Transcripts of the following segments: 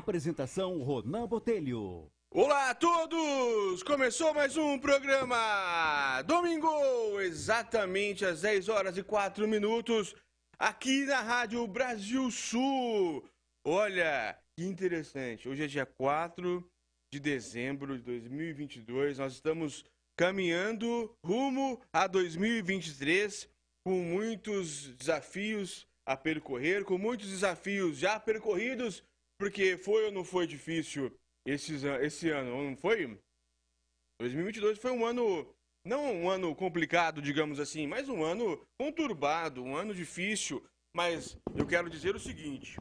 Apresentação Ronan Botelho. Olá a todos! Começou mais um programa Domingo, exatamente às 10 horas e 4 minutos, aqui na Rádio Brasil Sul. Olha, que interessante. Hoje é dia 4 de dezembro de 2022. Nós estamos caminhando rumo a 2023 com muitos desafios a percorrer, com muitos desafios já percorridos porque foi ou não foi difícil esses, esse ano? Não foi? 2022 foi um ano, não um ano complicado, digamos assim, mas um ano conturbado, um ano difícil. Mas eu quero dizer o seguinte: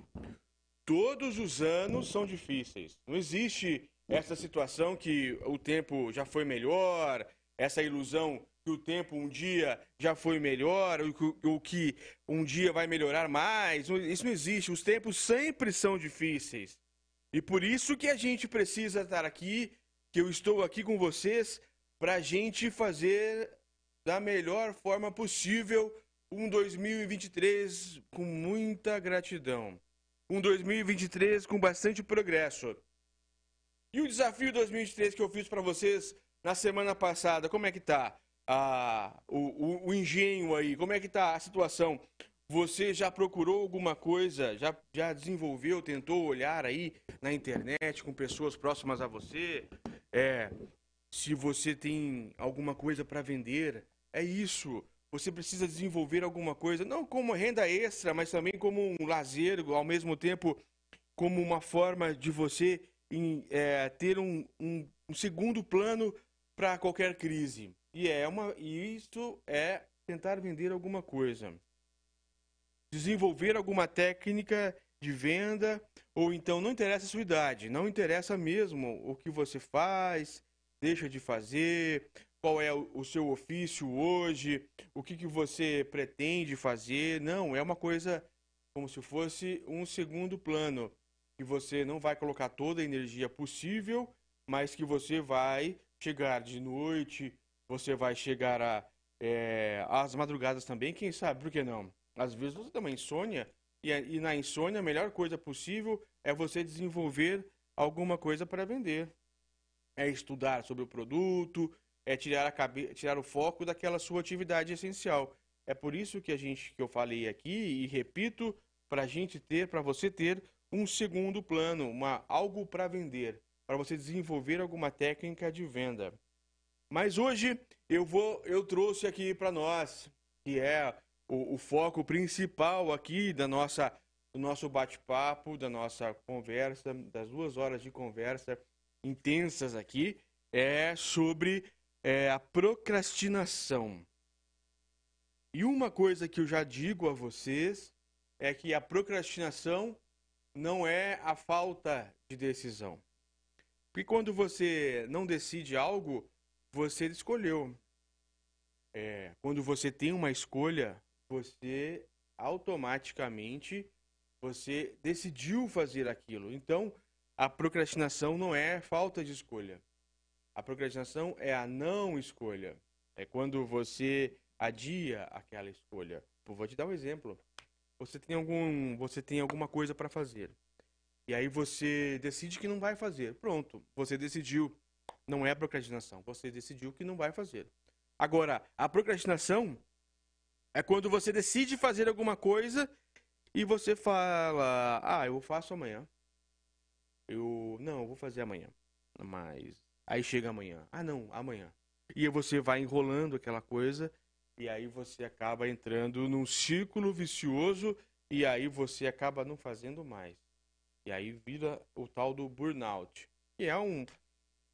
todos os anos são difíceis. Não existe essa situação que o tempo já foi melhor, essa ilusão que o tempo um dia já foi melhor, ou que um dia vai melhorar mais. Isso não existe. Os tempos sempre são difíceis. E por isso que a gente precisa estar aqui, que eu estou aqui com vocês, para a gente fazer da melhor forma possível um 2023 com muita gratidão. Um 2023 com bastante progresso. E o desafio 2023 que eu fiz para vocês na semana passada, como é que tá? a, o, o, o engenho aí? Como é que está a situação? Você já procurou alguma coisa? Já, já desenvolveu, tentou olhar aí na internet com pessoas próximas a você? É, se você tem alguma coisa para vender, é isso. Você precisa desenvolver alguma coisa, não como renda extra, mas também como um lazer, ao mesmo tempo como uma forma de você em, é, ter um, um, um segundo plano para qualquer crise. E é uma e isso é tentar vender alguma coisa. Desenvolver alguma técnica de venda, ou então não interessa a sua idade, não interessa mesmo o que você faz, deixa de fazer, qual é o seu ofício hoje, o que, que você pretende fazer. Não, é uma coisa como se fosse um segundo plano, que você não vai colocar toda a energia possível, mas que você vai chegar de noite você vai chegar a, é, às madrugadas também, quem sabe, por que não? Às vezes você tem uma insônia, e, e na insônia a melhor coisa possível é você desenvolver alguma coisa para vender. É estudar sobre o produto, é tirar, a cabe... tirar o foco daquela sua atividade essencial. É por isso que a gente que eu falei aqui e repito para a gente ter, para você ter um segundo plano, uma algo para vender, para você desenvolver alguma técnica de venda. Mas hoje eu vou, eu trouxe aqui para nós, que é o, o, foco principal aqui da nossa, do nosso bate-papo, da nossa conversa, das duas horas de conversa intensas aqui, é sobre é, a procrastinação. E uma coisa que eu já digo a vocês é que a procrastinação não é a falta de decisão. Porque quando você não decide algo, você escolheu. É, quando você tem uma escolha, você automaticamente você decidiu fazer aquilo. Então, a procrastinação não é falta de escolha. A procrastinação é a não escolha. É quando você adia aquela escolha. Eu vou te dar um exemplo. Você tem algum, você tem alguma coisa para fazer. E aí você decide que não vai fazer. Pronto, você decidiu. Não é procrastinação. Você decidiu que não vai fazer. Agora, a procrastinação é quando você decide fazer alguma coisa e você fala: Ah, eu faço amanhã. Eu. Não, eu vou fazer amanhã. Mas. Aí chega amanhã. Ah, não, amanhã. E você vai enrolando aquela coisa. E aí você acaba entrando num círculo vicioso. E aí você acaba não fazendo mais. E aí vira o tal do burnout. Que é um,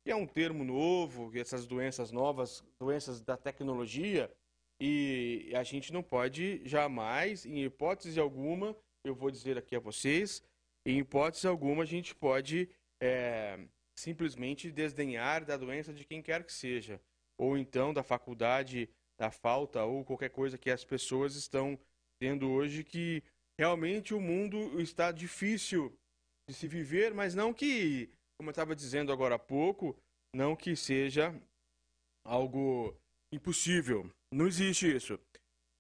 que é um termo novo, essas doenças novas, doenças da tecnologia, e a gente não pode jamais, em hipótese alguma, eu vou dizer aqui a vocês, em hipótese alguma a gente pode é, simplesmente desdenhar da doença de quem quer que seja, ou então da faculdade, da falta, ou qualquer coisa que as pessoas estão tendo hoje, que realmente o mundo está difícil de se viver, mas não que como eu estava dizendo agora há pouco, não que seja algo impossível. Não existe isso.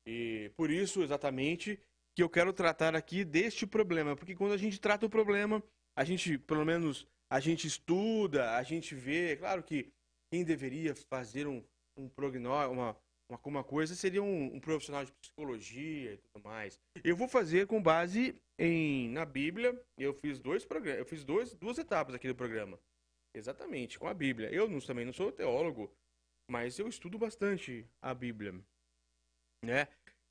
E por isso, exatamente, que eu quero tratar aqui deste problema. Porque quando a gente trata o problema, a gente, pelo menos, a gente estuda, a gente vê. Claro que quem deveria fazer um, um prognóstico, uma, uma, uma coisa, seria um, um profissional de psicologia e tudo mais. Eu vou fazer com base em, na Bíblia, eu fiz dois programas, eu fiz dois, duas etapas aqui do programa. Exatamente, com a Bíblia. Eu não, também não sou teólogo, mas eu estudo bastante a Bíblia, né?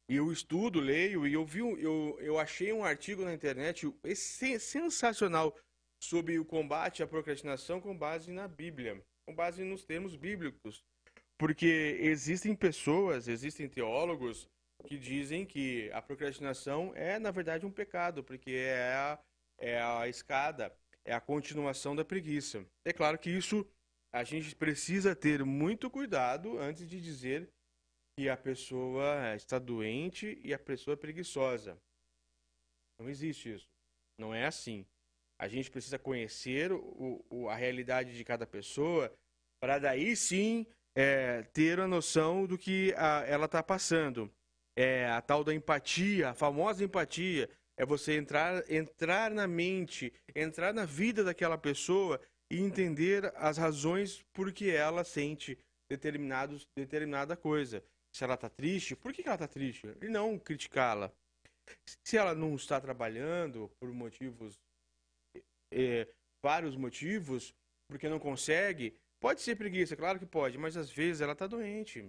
E eu estudo, leio e eu vi, eu, eu achei um artigo na internet sensacional sobre o combate à procrastinação com base na Bíblia, com base nos termos bíblicos. Porque existem pessoas, existem teólogos que dizem que a procrastinação é, na verdade, um pecado, porque é a, é a escada, é a continuação da preguiça. É claro que isso a gente precisa ter muito cuidado antes de dizer que a pessoa é, está doente e a pessoa é preguiçosa. Não existe isso. Não é assim. A gente precisa conhecer o, o, a realidade de cada pessoa para daí sim é, ter a noção do que a, ela está passando é a tal da empatia, a famosa empatia. É você entrar, entrar na mente, entrar na vida daquela pessoa e entender as razões por que ela sente determinados, determinada coisa. Se ela está triste, por que ela está triste? E não criticá-la. Se ela não está trabalhando por motivos, é, vários motivos, porque não consegue, pode ser preguiça, claro que pode, mas às vezes ela está doente.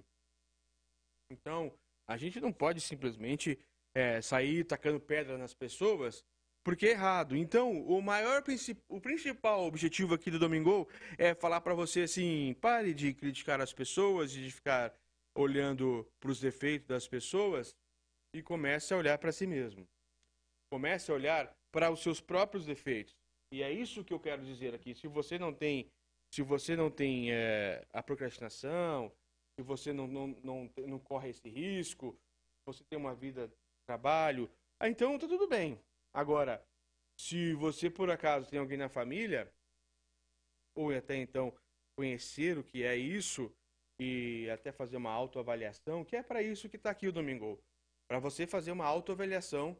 Então, a gente não pode simplesmente é, sair tacando pedra nas pessoas porque é errado. Então, o maior o principal objetivo aqui do Domingo é falar para você assim, pare de criticar as pessoas e de ficar olhando para os defeitos das pessoas e comece a olhar para si mesmo. Comece a olhar para os seus próprios defeitos. E é isso que eu quero dizer aqui. Se você não tem, se você não tem é, a procrastinação, e você não, não, não, não corre esse risco, você tem uma vida de trabalho, ah, então tá tudo bem. Agora, se você por acaso tem alguém na família, ou até então conhecer o que é isso e até fazer uma autoavaliação, que é para isso que está aqui o Domingo, para você fazer uma autoavaliação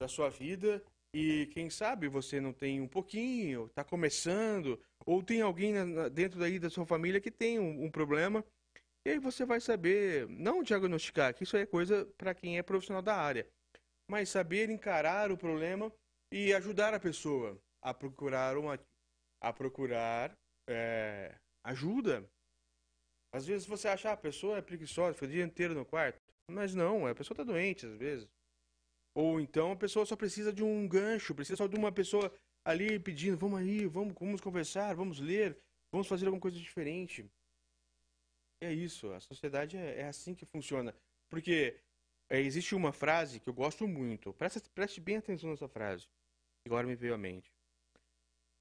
da sua vida e quem sabe você não tem um pouquinho, está começando, ou tem alguém na, dentro daí da sua família que tem um, um problema e aí você vai saber, não diagnosticar, que isso é coisa para quem é profissional da área, mas saber encarar o problema e ajudar a pessoa a procurar uma a procurar é, ajuda. Às vezes você acha ah, a pessoa é preguiçosa, fica o dia inteiro no quarto, mas não, a pessoa está doente às vezes. Ou então a pessoa só precisa de um gancho, precisa só de uma pessoa ali pedindo, vamos aí, vamos, vamos conversar, vamos ler, vamos fazer alguma coisa diferente. É isso, a sociedade é, é assim que funciona. Porque é, existe uma frase que eu gosto muito. Preste, preste bem atenção nessa frase. Agora me veio à mente.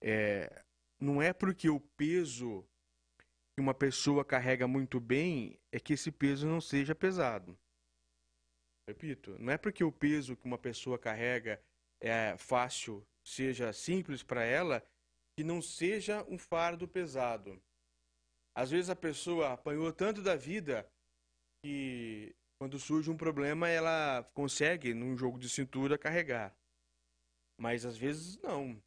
É, não é porque o peso que uma pessoa carrega muito bem é que esse peso não seja pesado. Repito, não é porque o peso que uma pessoa carrega é fácil, seja simples para ela, que não seja um fardo pesado. Às vezes a pessoa apanhou tanto da vida que quando surge um problema ela consegue, num jogo de cintura, carregar. Mas às vezes não.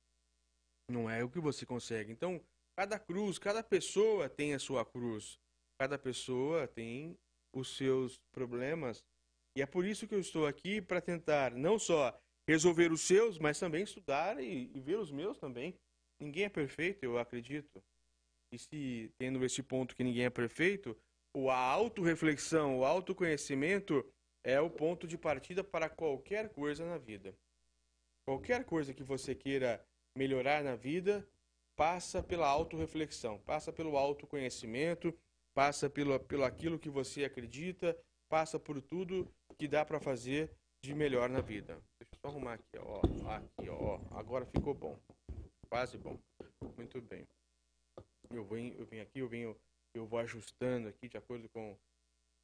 Não é o que você consegue. Então, cada cruz, cada pessoa tem a sua cruz. Cada pessoa tem os seus problemas. E é por isso que eu estou aqui para tentar não só resolver os seus, mas também estudar e, e ver os meus também. Ninguém é perfeito, eu acredito. E se tendo este ponto que ninguém é perfeito, a autorreflexão, o autoconhecimento é o ponto de partida para qualquer coisa na vida. Qualquer coisa que você queira melhorar na vida passa pela autorreflexão, passa pelo autoconhecimento, passa pelo, pelo aquilo que você acredita, passa por tudo que dá para fazer de melhor na vida. Deixa eu só arrumar aqui, ó, aqui, ó. Agora ficou bom. Quase bom. Muito bem eu venho, eu venho aqui, eu venho, eu vou ajustando aqui de acordo com,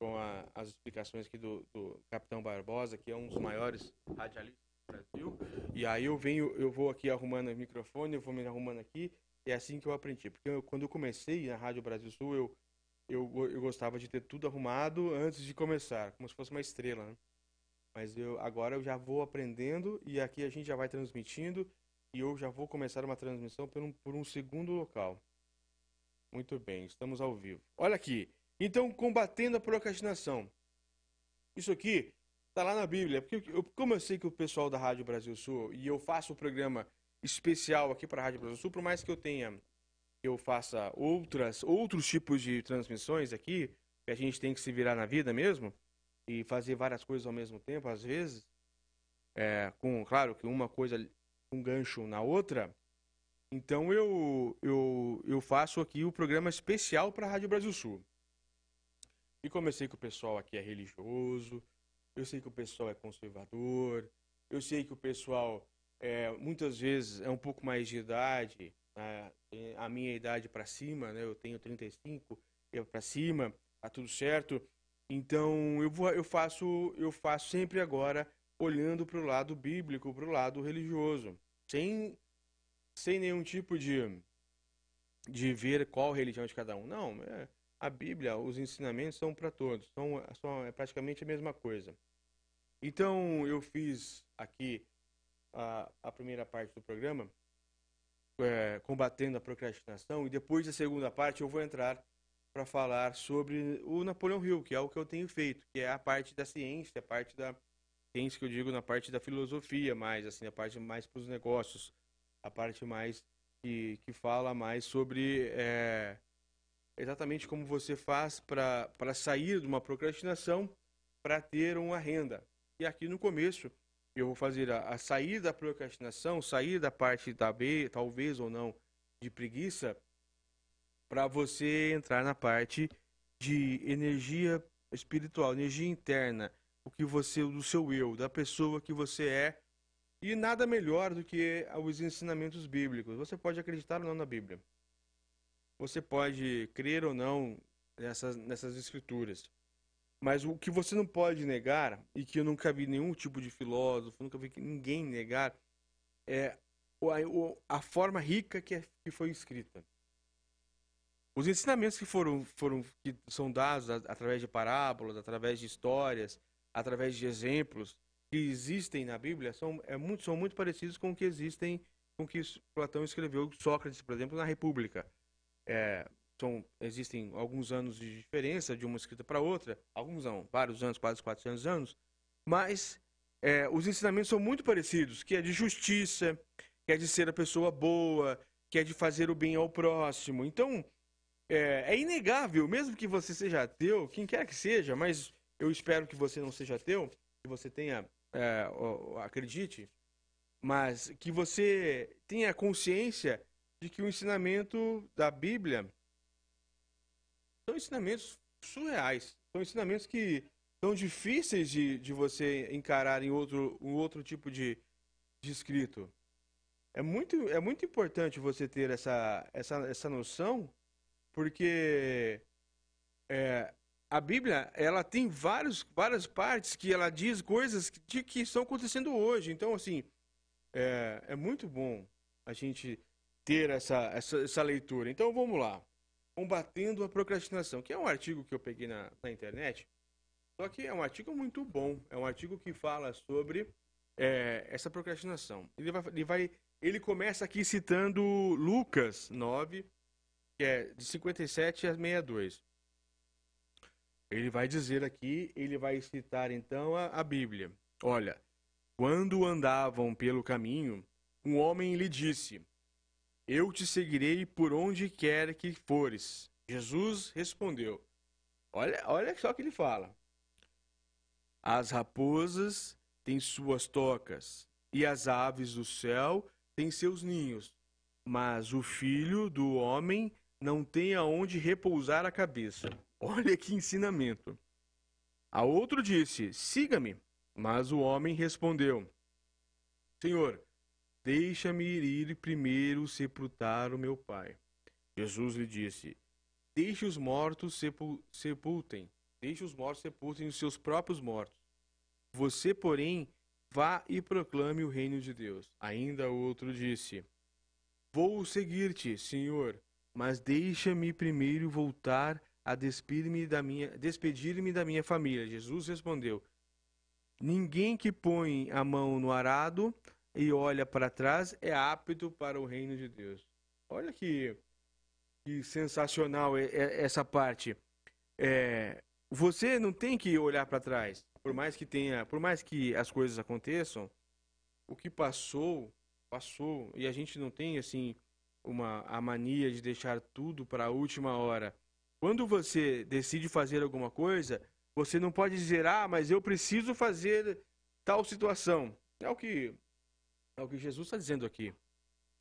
com a, as explicações aqui do, do Capitão Barbosa, que é um dos maiores radialistas do Brasil. E aí eu venho, eu vou aqui arrumando o microfone, eu vou me arrumando aqui. É assim que eu aprendi, porque eu, quando eu comecei na Rádio Brasil Sul, eu, eu, eu gostava de ter tudo arrumado antes de começar, como se fosse uma estrela, né? Mas eu, agora eu já vou aprendendo e aqui a gente já vai transmitindo e eu já vou começar uma transmissão por um, por um segundo local. Muito bem, estamos ao vivo. Olha aqui. Então, combatendo a procrastinação. Isso aqui está lá na Bíblia. Porque eu, como eu sei que o pessoal da Rádio Brasil Sul, e eu faço o um programa especial aqui para a Rádio Brasil Sul, por mais que eu tenha, eu faça outras, outros tipos de transmissões aqui, que a gente tem que se virar na vida mesmo, e fazer várias coisas ao mesmo tempo, às vezes, é, com, claro, que uma coisa, um gancho na outra, então eu, eu, eu faço aqui o programa especial para a Rádio Brasil Sul. E comecei que o pessoal aqui é religioso, eu sei que o pessoal é conservador, eu sei que o pessoal é, muitas vezes é um pouco mais de idade, né? a minha idade para cima, né? eu tenho 35, eu para cima, tá tudo certo. Então eu, vou, eu, faço, eu faço sempre agora olhando para o lado bíblico, para o lado religioso, sem sem nenhum tipo de, de ver qual religião é de cada um. Não, é, a Bíblia, os ensinamentos são para todos, são, são, é praticamente a mesma coisa. Então eu fiz aqui a, a primeira parte do programa, é, combatendo a procrastinação, e depois da segunda parte eu vou entrar para falar sobre o Napoleão Hill, que é o que eu tenho feito, que é a parte da ciência, a parte da ciência que eu digo na parte da filosofia, mais assim, a parte mais para os negócios a parte mais que, que fala mais sobre é, exatamente como você faz para sair de uma procrastinação para ter uma renda. E aqui no começo eu vou fazer a, a sair da procrastinação, sair da parte da B, talvez ou não, de preguiça, para você entrar na parte de energia espiritual, energia interna, o que você, do seu eu, da pessoa que você é e nada melhor do que ah, os ensinamentos bíblicos. Você pode acreditar ou não na Bíblia. Você pode crer ou não nessas, nessas escrituras. Mas o que você não pode negar, e que eu nunca vi nenhum tipo de filósofo, nunca vi ninguém negar, é a, forma rica é, que, foi escrita. Os ensinamentos que foram, foram que são dados através de parábolas, através de histórias, através de exemplos, que existem na Bíblia são, é muito, são muito parecidos com o que existem, com o que Platão escreveu, Sócrates, por exemplo, na República. É, são, existem alguns anos de diferença de uma escrita para outra, alguns não, vários anos, quase 400 anos, mas é, os ensinamentos são muito parecidos, que é de justiça, que é de ser a pessoa boa, que é de fazer o bem ao próximo. Então, é, é inegável, mesmo que você seja ateu, quem quer que seja, mas eu espero que você não seja ateu, que você tenha é, acredite, mas que você tenha consciência de que o ensinamento da Bíblia são ensinamentos surreais, são ensinamentos que são difíceis de, de você encarar em outro, um outro tipo de, de escrito. É muito, é muito importante você ter essa, essa, essa noção, porque é, a Bíblia ela tem vários, várias partes que ela diz coisas que, que estão acontecendo hoje. Então, assim, é, é muito bom a gente ter essa, essa, essa, leitura. Então, vamos lá. Combatendo a Procrastinação, que é um artigo que eu peguei na, na internet. Só que é um artigo muito bom. É um artigo que fala sobre é, essa procrastinação. Ele vai, ele vai, ele começa aqui citando Lucas 9, que é de 57 a 62. Ele vai dizer aqui, ele vai citar então a, a Bíblia. Olha, quando andavam pelo caminho, um homem lhe disse: Eu te seguirei por onde quer que fores. Jesus respondeu: Olha, olha só o que ele fala. As raposas têm suas tocas, e as aves do céu têm seus ninhos, mas o filho do homem não tem aonde repousar a cabeça. Olha que ensinamento. A outro disse: Siga-me. Mas o homem respondeu: Senhor, deixa-me ir primeiro sepultar o meu pai. Jesus lhe disse: Deixe os mortos sepul sepultem, deixe os mortos sepultem os seus próprios mortos. Você, porém, vá e proclame o reino de Deus. Ainda outro disse: Vou seguir-te, Senhor, mas deixa-me primeiro voltar a despedir-me da minha, despedir-me da minha família. Jesus respondeu: Ninguém que põe a mão no arado e olha para trás é apto para o reino de Deus. Olha que, que sensacional essa parte. É, você não tem que olhar para trás, por mais que tenha, por mais que as coisas aconteçam, o que passou passou e a gente não tem assim uma a mania de deixar tudo para a última hora quando você decide fazer alguma coisa, você não pode dizer, ah, mas eu preciso fazer tal situação. É o que, é o que Jesus está dizendo aqui.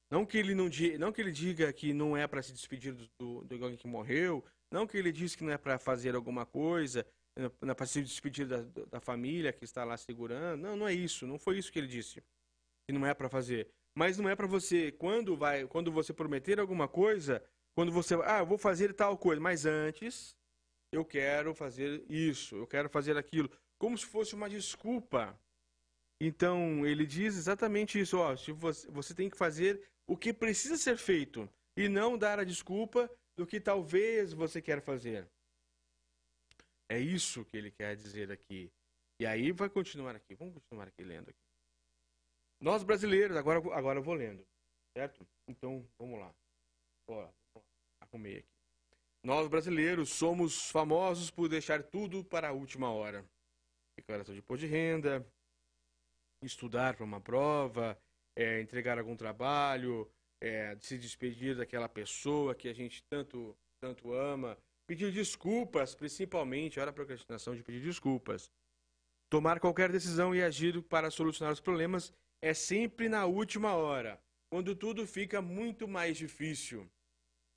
Não que, ele não, não que ele diga que não é para se despedir do, do, alguém que morreu, não que ele diz que não é para fazer alguma coisa, não é para se despedir da, da família que está lá segurando. Não, não é isso. Não foi isso que ele disse. Que não é para fazer. Mas não é para você, quando vai, quando você prometer alguma coisa, quando você, ah, eu vou fazer tal coisa, mas antes eu quero fazer isso, eu quero fazer aquilo, como se fosse uma desculpa. Então, ele diz exatamente isso, ó, se você, você tem que fazer o que precisa ser feito e não dar a desculpa do que talvez você quer fazer. É isso que ele quer dizer aqui. E aí vai continuar aqui. Vamos continuar aqui lendo aqui. Nós brasileiros, agora, agora eu vou lendo. Certo? Então, vamos lá. Bora aqui. Nós brasileiros somos famosos por deixar tudo para a última hora. Declaração de imposto de renda, estudar para uma prova, é, entregar algum trabalho, é, se despedir daquela pessoa que a gente tanto, tanto ama, pedir desculpas, principalmente, olha a procrastinação de pedir desculpas. Tomar qualquer decisão e agir para solucionar os problemas é sempre na última hora, quando tudo fica muito mais difícil.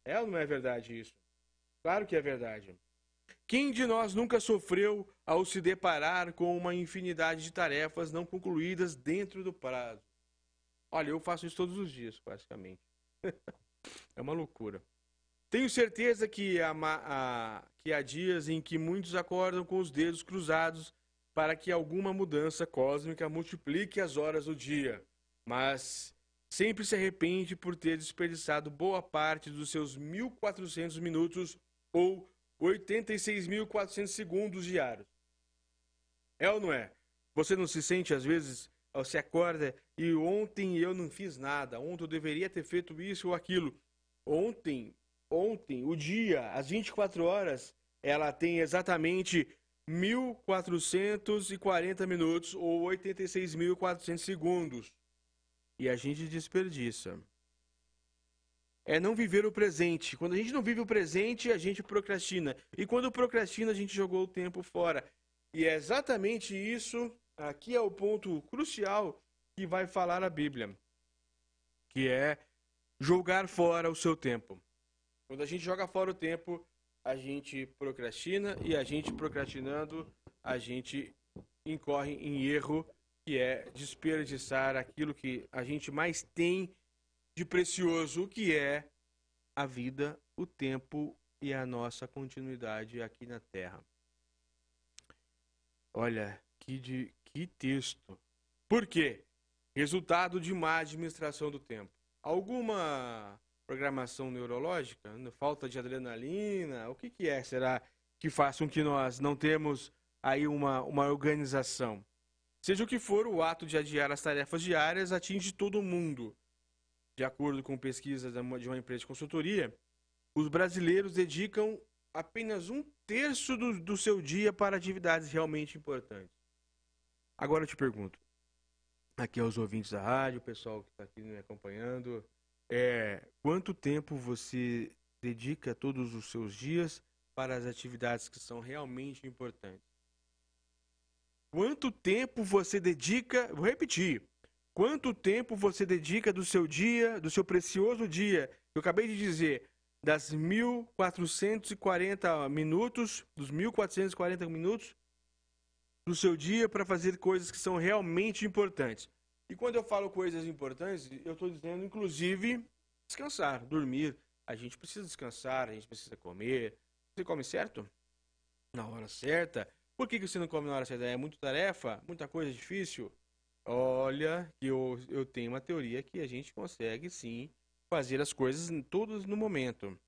É ou não é verdade isso? Claro que é verdade. Quem de nós nunca sofreu ao se deparar com uma infinidade de tarefas não concluídas dentro do prazo? Olha, eu faço isso todos os dias, basicamente. é uma loucura. Tenho certeza que há, que há dias em que muitos acordam com os dedos cruzados para que alguma mudança cósmica multiplique as horas do dia. Mas sempre se arrepende por ter desperdiçado boa parte dos seus 1.400 minutos ou 86.400 segundos diários. É ou não é? Você não se sente, às vezes, você acorda e ontem eu não fiz nada, ontem eu deveria ter feito isso ou aquilo. Ontem, ontem, o dia, às 24 horas, ela tem exatamente 1.440 minutos ou 86.400 segundos e a gente desperdiça. É não viver o presente. Quando a gente não vive o presente, a gente procrastina. E quando procrastina, a gente jogou o tempo fora. E é exatamente isso, aqui é o ponto crucial que vai falar a Bíblia, que é jogar fora o seu tempo. Quando a gente joga fora o tempo, a gente procrastina e a gente procrastinando, a gente incorre em erro que é desperdiçar aquilo que a gente mais tem de precioso, que é a vida, o tempo e a nossa continuidade aqui na Terra. Olha, que, de, que texto. Por quê? Resultado de má administração do tempo. Alguma programação neurológica? Falta de adrenalina? O que, que é? Será que faz com que nós não temos aí uma, uma organização? Seja o que for, o ato de adiar as tarefas diárias atinge todo mundo. De acordo com pesquisas de uma empresa de consultoria, os brasileiros dedicam apenas um terço do, do seu dia para atividades realmente importantes. Agora eu te pergunto, aqui aos ouvintes da rádio, o pessoal que está aqui me acompanhando, é, quanto tempo você dedica todos os seus dias para as atividades que são realmente importantes? Quanto tempo você dedica? Vou repetir. Quanto tempo você dedica do seu dia, do seu precioso dia? Eu acabei de dizer, das 1440 minutos, dos 1440 minutos do seu dia para fazer coisas que são realmente importantes. E quando eu falo coisas importantes, eu estou dizendo, inclusive, descansar, dormir. A gente precisa descansar, a gente precisa comer. Você come certo? Na hora certa. Por que, que você não come na hora certa? É muita tarefa? Muita coisa difícil? Olha, eu, eu tenho uma teoria que a gente consegue sim fazer as coisas todas no momento.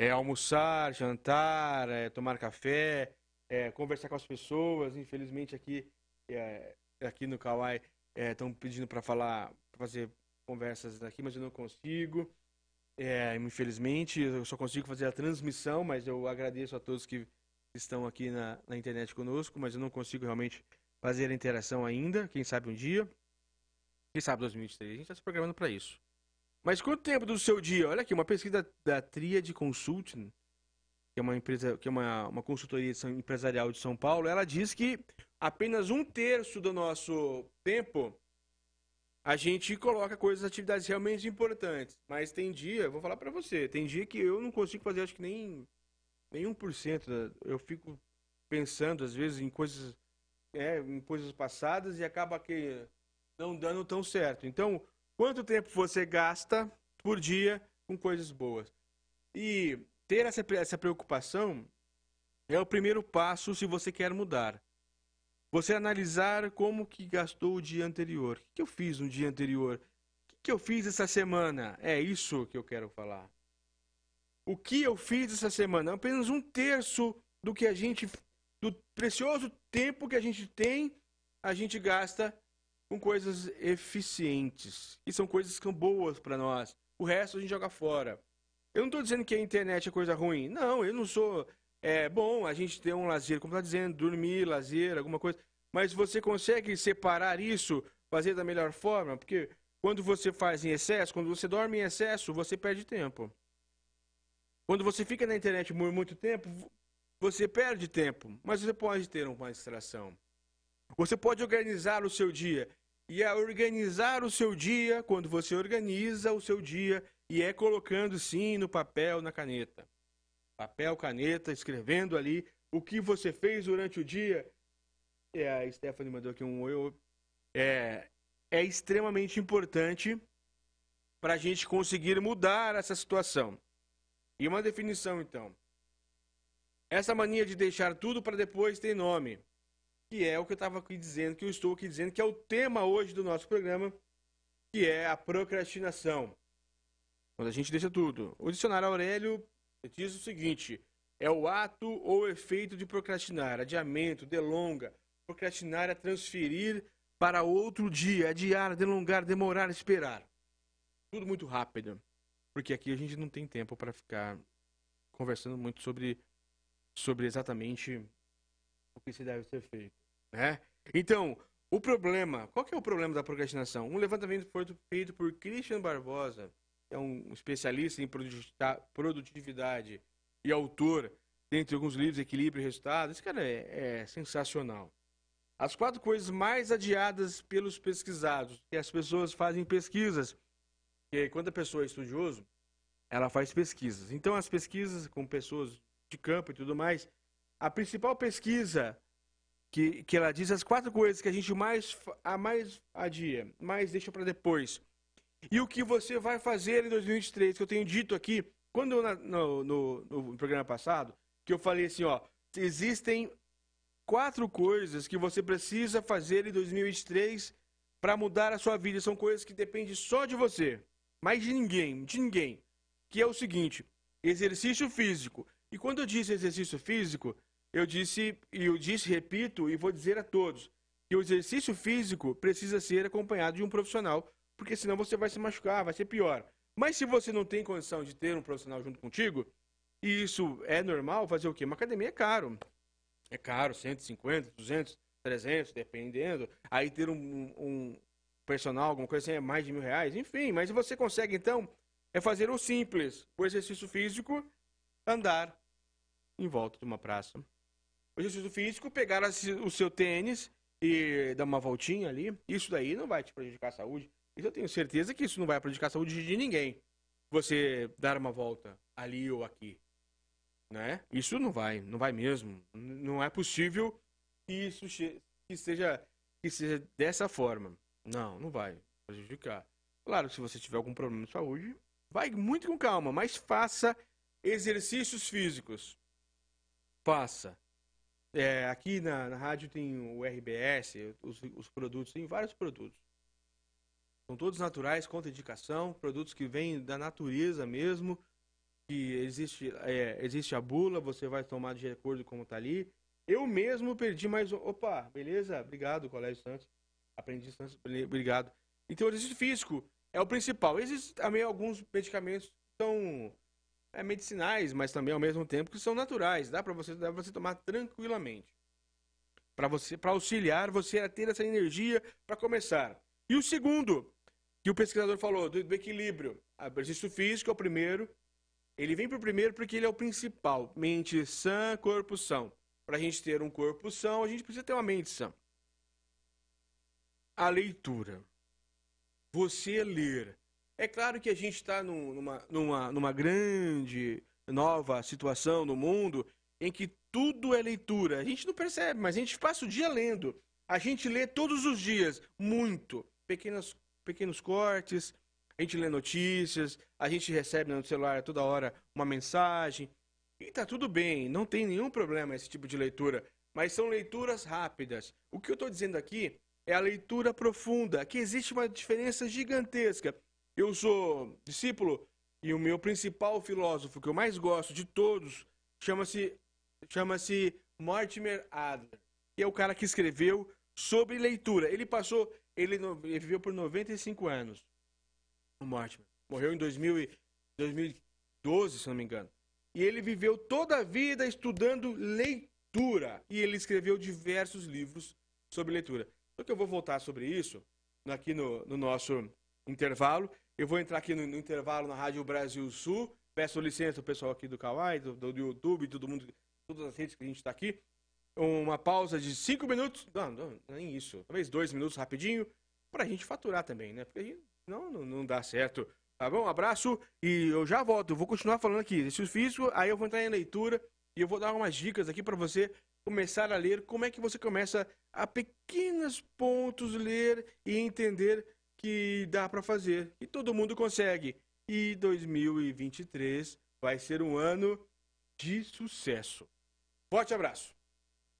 É almoçar, jantar, é tomar café, é conversar com as pessoas. Infelizmente aqui, é, aqui no Kauai estão é, pedindo para falar, pra fazer conversas aqui, mas eu não consigo. É, infelizmente, eu só consigo fazer a transmissão, mas eu agradeço a todos que estão aqui na, na internet conosco, mas eu não consigo realmente fazer a interação ainda. Quem sabe um dia. Quem sabe 2023. A gente está se programando para isso. Mas quanto tempo do seu dia? Olha aqui, uma pesquisa da Triad Consulting, que é uma empresa, que é uma, uma consultoria de empresarial de São Paulo, ela diz que apenas um terço do nosso tempo a gente coloca coisas, atividades realmente importantes. Mas tem dia, vou falar para você, tem dia que eu não consigo fazer, acho que nem nenhum por cento. Né? Eu fico pensando, às vezes, em coisas, é, em coisas passadas e acaba que não dando tão certo. Então, quanto tempo você gasta por dia com coisas boas? E ter essa, essa preocupação é o primeiro passo se você quer mudar. Você analisar como que gastou o dia anterior. O que eu fiz no dia anterior? O que eu fiz essa semana? É isso que eu quero falar o que eu fiz essa semana. Apenas um terço do que a gente, do precioso tempo que a gente tem, a gente gasta com coisas eficientes. E são coisas que são boas para nós. O resto a gente joga fora. Eu não estou dizendo que a internet é coisa ruim. Não, eu não sou. É bom a gente ter um lazer, como está dizendo, dormir, lazer, alguma coisa. Mas você consegue separar isso, fazer da melhor forma? Porque quando você faz em excesso, quando você dorme em excesso, você perde tempo. Quando você fica na internet por muito tempo, você perde tempo, mas você pode ter uma distração. Você pode organizar o seu dia. E é organizar o seu dia, quando você organiza o seu dia, e é colocando sim no papel, na caneta. Papel, caneta, escrevendo ali o que você fez durante o dia. É, a Stephanie mandou aqui um eu. É, é extremamente importante para a gente conseguir mudar essa situação. E uma definição, então. Essa mania de deixar tudo para depois tem nome. Que é o que eu estava aqui dizendo, que eu estou aqui dizendo, que é o tema hoje do nosso programa, que é a procrastinação. Quando a gente deixa tudo. O dicionário Aurélio diz o seguinte: é o ato ou efeito de procrastinar, adiamento, delonga. Procrastinar é transferir para outro dia, adiar, delongar, demorar, esperar. Tudo muito rápido porque aqui a gente não tem tempo para ficar conversando muito sobre, sobre exatamente o que se deve ser feito, né? Então, o problema, qual que é o problema da procrastinação? Um levantamento feito por Christian Barbosa, que é um especialista em produtividade e autor, dentre alguns livros, Equilíbrio e Resultado, esse cara é, é sensacional. As quatro coisas mais adiadas pelos pesquisados, que as pessoas fazem pesquisas, porque quando a pessoa é estudioso, ela faz pesquisas. Então, as pesquisas com pessoas de campo e tudo mais, a principal pesquisa que, que ela diz as quatro coisas que a gente mais, a mais adia, mais deixa para depois. E o que você vai fazer em 2023, que eu tenho dito aqui, quando no, no, no programa passado, que eu falei assim, ó, existem quatro coisas que você precisa fazer em 2023 para mudar a sua vida. São coisas que dependem só de você mais de ninguém, de ninguém, que é o seguinte: exercício físico. E quando eu disse exercício físico, eu disse, e eu disse, repito, e vou dizer a todos, que o exercício físico precisa ser acompanhado de um profissional, porque senão você vai se machucar, vai ser pior. Mas se você não tem condição de ter um profissional junto contigo, e isso é normal, fazer o quê? Uma academia é caro. É caro, 150, 200, 300, dependendo. Aí ter um, um, personal, alguma coisa assim, é mais de mil reais, enfim. Mas você consegue, então, é fazer o simples, o exercício físico, andar em volta de uma praça. O exercício físico, pegar o seu tênis e dar uma voltinha ali. Isso daí não vai te prejudicar a saúde. Isso eu tenho certeza que isso não vai prejudicar a saúde de ninguém. Você dar uma volta ali ou aqui, né? Isso não vai, não vai mesmo. Não é possível que isso que seja que seja dessa forma. Não, não vai prejudicar. Claro, se você tiver algum problema de saúde, vai muito com calma, mas faça exercícios físicos. Faça. É, aqui na, na, rádio tem o RBS, os, os, produtos, tem vários produtos. São todos naturais, contra indicação, produtos que vêm da natureza mesmo, que existe, é, existe a bula, você vai tomar de acordo com como está ali. Eu mesmo perdi mais um. Opa, beleza? Obrigado, Colégio Santos. Aprendiz obrigado. Então, o exercício físico é o principal. Existem também alguns medicamentos que são é, medicinais, mas também ao mesmo tempo que são naturais. Dá para você, pra você tomar tranquilamente. Para você, para auxiliar você a ter essa energia para começar. E o segundo, que o pesquisador falou, do, do equilíbrio. Ah, o exercício físico é o primeiro. Ele vem para o primeiro porque ele é o principal. Mente sã, corpo são. Para a gente ter um corpo são, a gente precisa ter uma mente sã a leitura. Você ler. É claro que a gente está numa, numa, numa grande nova situação no mundo em que tudo é leitura. A gente não percebe, mas a gente passa o dia lendo. A gente lê todos os dias, muito. pequenos pequenos cortes, a gente lê notícias, a gente recebe no celular toda hora uma mensagem. E está tudo bem, não tem nenhum problema esse tipo de leitura. Mas são leituras rápidas. O que eu estou dizendo aqui é a leitura profunda. Aqui existe uma diferença gigantesca. Eu sou discípulo e o meu principal filósofo, que eu mais gosto de todos, chama-se chama-se Mortimer Adler. E é o cara que escreveu sobre leitura. Ele passou, ele, ele viveu por 95 anos. O Mortimer morreu em 2000 e, 2012, se não me engano. E ele viveu toda a vida estudando leitura. E ele escreveu diversos livros sobre leitura. Só que eu vou voltar sobre isso aqui no, no nosso intervalo. Eu vou entrar aqui no, no, intervalo na Rádio Brasil Sul. Peço licença ao pessoal aqui do Kawaii, do, do YouTube, todo mundo, todas as redes que a gente está aqui. Uma pausa de cinco minutos, não, não, nem é isso, talvez dois minutos rapidinho, para a gente faturar também, né? Porque não, não, não dá certo. Tá bom? Um abraço e eu já volto. Vou continuar falando aqui exercício físico, aí eu vou entrar em leitura e eu vou dar algumas dicas aqui para você começar a ler, como é que você começa a pequenos pontos ler e entender que dá para fazer e todo mundo consegue. E 2023 vai ser um ano de sucesso. Forte abraço.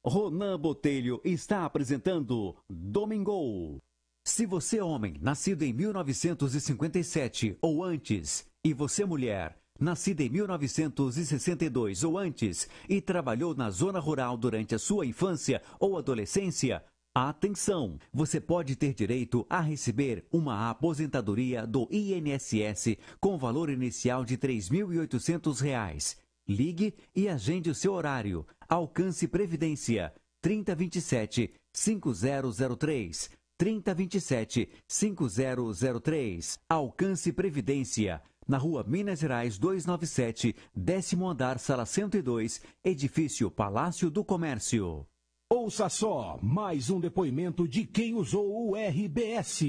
Ronan Botelho está apresentando Domingo. Se você é homem, nascido em 1957 ou antes, e você mulher, nascida em 1962 ou antes, e trabalhou na zona rural durante a sua infância ou adolescência, Atenção! Você pode ter direito a receber uma aposentadoria do INSS com valor inicial de R$ 3.800. Ligue e agende o seu horário. Alcance Previdência 3027 5003 3027 5003. Alcance Previdência na rua Minas Gerais 297, décimo andar, sala 102, edifício Palácio do Comércio. Ouça só mais um depoimento de quem usou o RBS.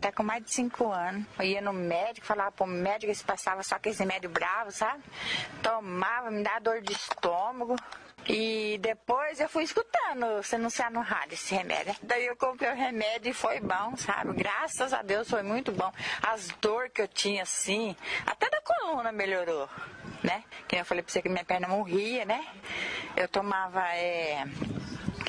Tá com mais de 5 anos. Eu ia no médico, falava pro médico que se passava só aquele remédio bravo, sabe? Tomava, me dava dor de estômago. E depois eu fui escutando se anunciar no rádio esse remédio. Né? Daí eu comprei o remédio e foi bom, sabe? Graças a Deus foi muito bom. As dor que eu tinha assim, até da coluna melhorou, né? Que eu falei pra você que minha perna morria, né? Eu tomava é,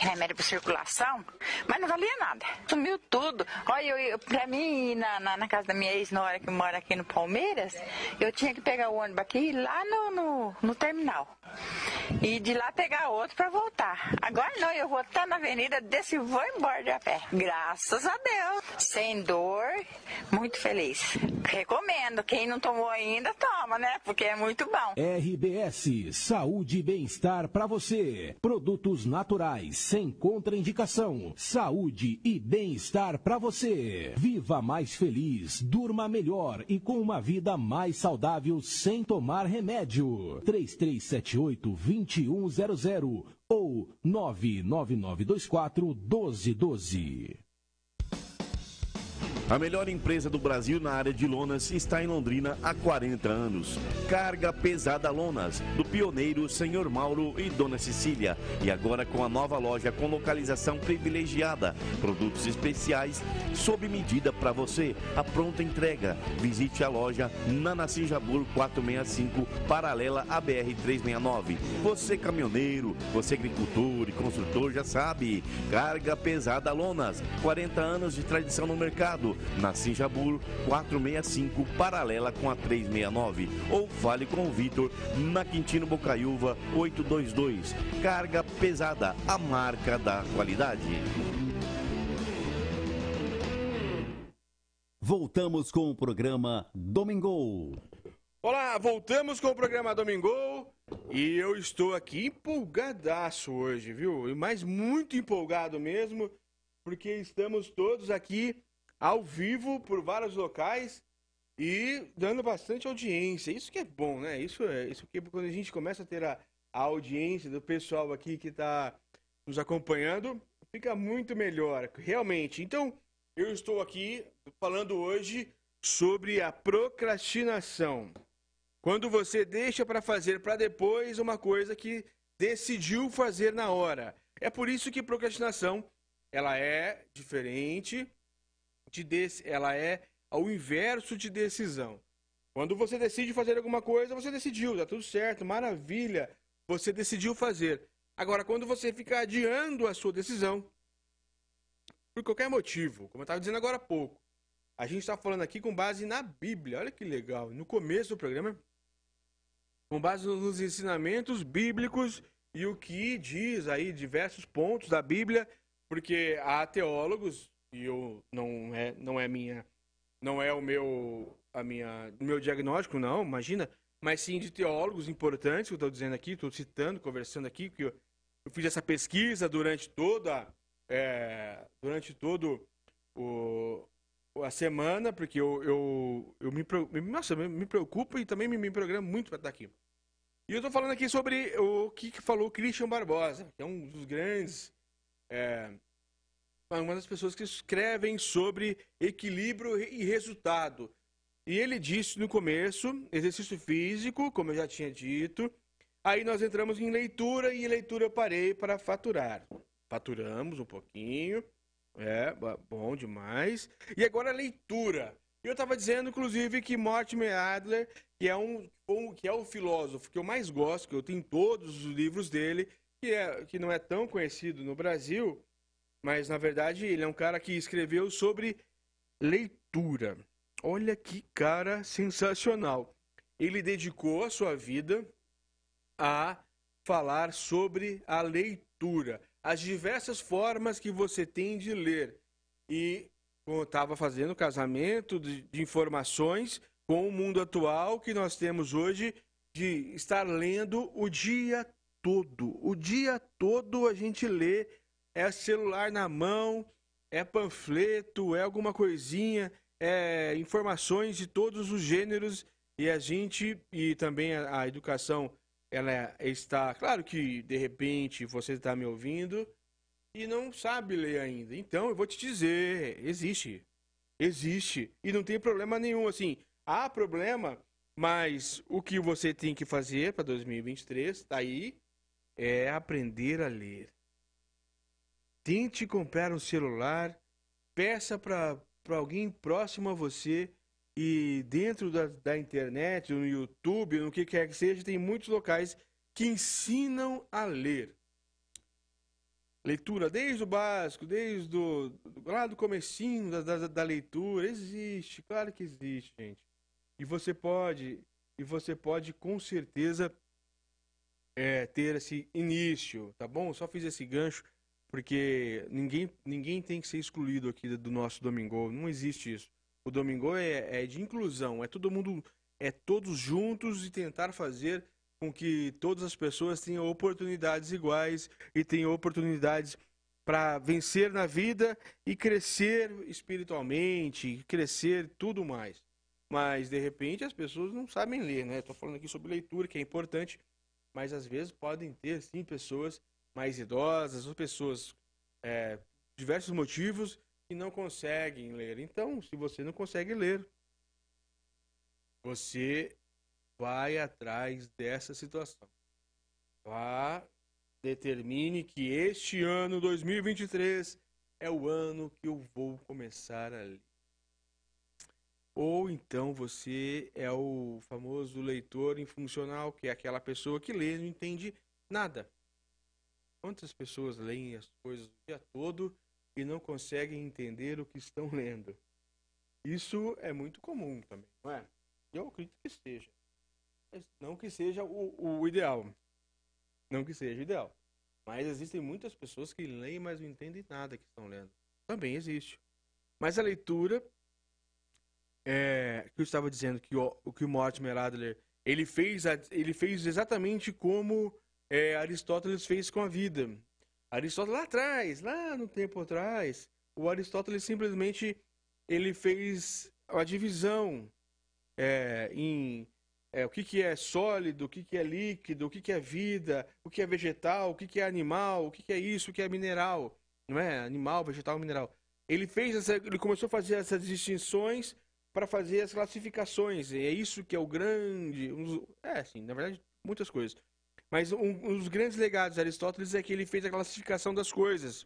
remédio para circulação, mas não valia nada. Sumiu tudo. Olha, eu, eu, pra mim, na, na, na casa da minha ex na hora que mora aqui no Palmeiras, eu tinha que pegar o ônibus aqui lá no, no, no terminal. E de lá pegar outro para voltar. Agora não, eu vou estar na avenida desse vou embora de a pé. Graças a Deus. Sem dor, muito feliz. Recomendo. Quem não tomou ainda, toma, né? Porque é muito bom. RBS, saúde e bem-estar para você. Produtos naturais sem contraindicação. Saúde e bem-estar para você. Viva mais feliz, durma melhor e com uma vida mais saudável sem tomar remédio. 3378-2100 ou 99924-1212. A melhor empresa do Brasil na área de lonas está em Londrina há 40 anos. Carga Pesada Lonas, do pioneiro Senhor Mauro e Dona Cecília. E agora com a nova loja com localização privilegiada, produtos especiais sob medida para você. A pronta entrega. Visite a loja Nana Nassim 465, paralela à BR 369. Você caminhoneiro, você agricultor e construtor já sabe. Carga Pesada Lonas, 40 anos de tradição no mercado na Sinjabur 465, paralela com a 369. Ou fale com o Vitor na Quintino Bocaiúva 822. Carga pesada, a marca da qualidade. Voltamos com o programa Domingo. Olá, voltamos com o programa Domingo e eu estou aqui empolgadaço hoje, viu? Mas muito empolgado mesmo, porque estamos todos aqui ao vivo por vários locais e dando bastante audiência. Isso que é bom, né? Isso é isso que é quando a gente começa a ter a, a audiência do pessoal aqui que está nos acompanhando, fica muito melhor, realmente. Então, eu estou aqui falando hoje sobre a procrastinação. Quando você deixa para fazer para depois uma coisa que decidiu fazer na hora. É por isso que procrastinação ela é diferente de ela é ao inverso de decisão. Quando você decide fazer alguma coisa, você decidiu, tá tudo certo, maravilha, você decidiu fazer. Agora, quando você fica adiando a sua decisão, por qualquer motivo, como eu estava dizendo agora há pouco, a gente está falando aqui com base na Bíblia, olha que legal, no começo do programa, com base nos ensinamentos bíblicos e o que diz aí diversos pontos da Bíblia, porque há teólogos e eu não é não é minha não é o meu a minha meu diagnóstico não, imagina, mas sim de teólogos importantes que eu estou dizendo aqui, estou citando, conversando aqui que eu, eu, fiz essa pesquisa durante toda é, durante todo o a semana, porque eu, eu, eu me, nossa, me preocupo e também me, me programo muito para estar aqui. E eu estou falando aqui sobre o que, que falou Christian Barbosa, que é um dos grandes é, uma das pessoas que escrevem sobre equilíbrio e resultado. E ele disse no começo, exercício físico, como eu já tinha dito. Aí nós entramos em leitura e em leitura eu parei para faturar. Faturamos um pouquinho. É, bom demais. E agora leitura. E eu estava dizendo, inclusive, que Mortimer Adler, que é um, um, que é o filósofo que eu mais gosto, que eu tenho todos os livros dele, que, é, que não é tão conhecido no Brasil, mas na verdade ele é um cara que escreveu sobre leitura. Olha que cara sensacional. Ele dedicou a sua vida a falar sobre a leitura, as diversas formas que você tem de ler. E estava fazendo casamento de, de informações com o mundo atual que nós temos hoje de estar lendo o dia todo. O dia todo a gente lê é celular na mão, é panfleto, é alguma coisinha, é informações de todos os gêneros e a gente e também a, a educação ela está, claro que de repente você está me ouvindo e não sabe ler ainda. Então eu vou te dizer, existe. Existe e não tem problema nenhum assim. Há problema, mas o que você tem que fazer para 2023 tá aí é aprender a ler. Tente comprar um celular, peça para alguém próximo a você e dentro da, da internet, no YouTube, no que quer que seja, tem muitos locais que ensinam a ler. Leitura desde o básico, desde o, lá do comecinho da, da, da leitura, existe, claro que existe, gente. E você pode, e você pode com certeza é, ter esse início, tá bom? Só fiz esse gancho porque ninguém, ninguém tem que ser excluído aqui do nosso Domingo. Não existe isso. O Domingo é, é de inclusão, é todo mundo, é todos juntos e tentar fazer com que todas as pessoas tenham oportunidades iguais e tenham oportunidades para vencer na vida e crescer espiritualmente, crescer tudo mais. Mas de repente as pessoas não sabem ler, né? Estou falando aqui sobre leitura, que é importante, mas às vezes podem ter sim pessoas mais idosas ou pessoas é, diversos motivos que não conseguem ler. Então, se você não consegue ler, você vai atrás dessa situação. Vá, tá? determine que este ano 2023 é o ano que eu vou começar a ler. Ou então você é o famoso leitor infuncional, que é aquela pessoa que lê e não entende nada. Quantas pessoas leem as coisas o dia todo e não conseguem entender o que estão lendo? Isso é muito comum também, não é? Eu acredito que seja. Mas não que seja o, o ideal. Não que seja ideal. Mas existem muitas pessoas que leem, mas não entendem nada que estão lendo. Também existe. Mas a leitura é, que eu estava dizendo que o, que o Mortimer Adler ele fez, ele fez exatamente como é, Aristóteles fez com a vida. Aristóteles lá atrás, lá no tempo atrás, o Aristóteles simplesmente ele fez a divisão é, em é, o que, que é sólido, o que, que é líquido, o que, que é vida, o que é vegetal, o que, que é animal, o que, que é isso, o que é mineral, não é? Animal, vegetal, mineral. Ele fez essa, ele começou a fazer essas distinções para fazer as classificações. E é isso que é o grande, é assim, na verdade, muitas coisas. Mas um, um dos grandes legados de Aristóteles é que ele fez a classificação das coisas.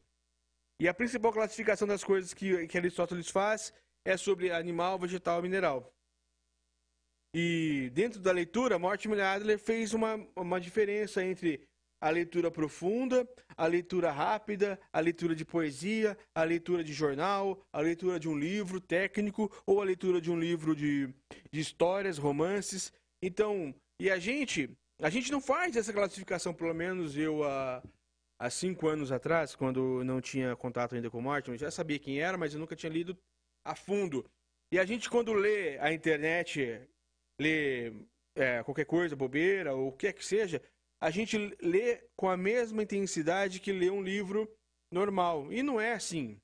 E a principal classificação das coisas que, que Aristóteles faz é sobre animal, vegetal e mineral. E dentro da leitura, Mortimer Adler fez uma, uma diferença entre a leitura profunda, a leitura rápida, a leitura de poesia, a leitura de jornal, a leitura de um livro técnico ou a leitura de um livro de, de histórias, romances. Então, e a gente a gente não faz essa classificação, pelo menos eu há, há cinco anos atrás, quando não tinha contato ainda com o Martin, eu já sabia quem era, mas eu nunca tinha lido a fundo. E a gente, quando lê a internet, lê é, qualquer coisa, bobeira, ou o que é que seja, a gente lê com a mesma intensidade que lê um livro normal. E não é assim.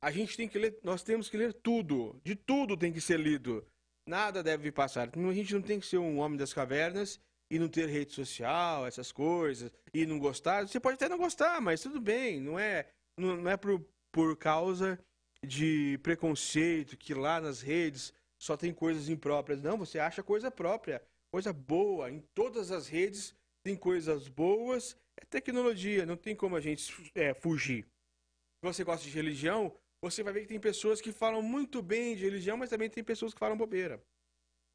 A gente tem que ler, nós temos que ler tudo. De tudo tem que ser lido. Nada deve passar. A gente não tem que ser um homem das cavernas e não ter rede social, essas coisas, e não gostar. Você pode até não gostar, mas tudo bem. Não é, não, não é por, por causa de preconceito que lá nas redes só tem coisas impróprias. Não, você acha coisa própria, coisa boa. Em todas as redes tem coisas boas. É tecnologia, não tem como a gente é, fugir. Se você gosta de religião, você vai ver que tem pessoas que falam muito bem de religião, mas também tem pessoas que falam bobeira.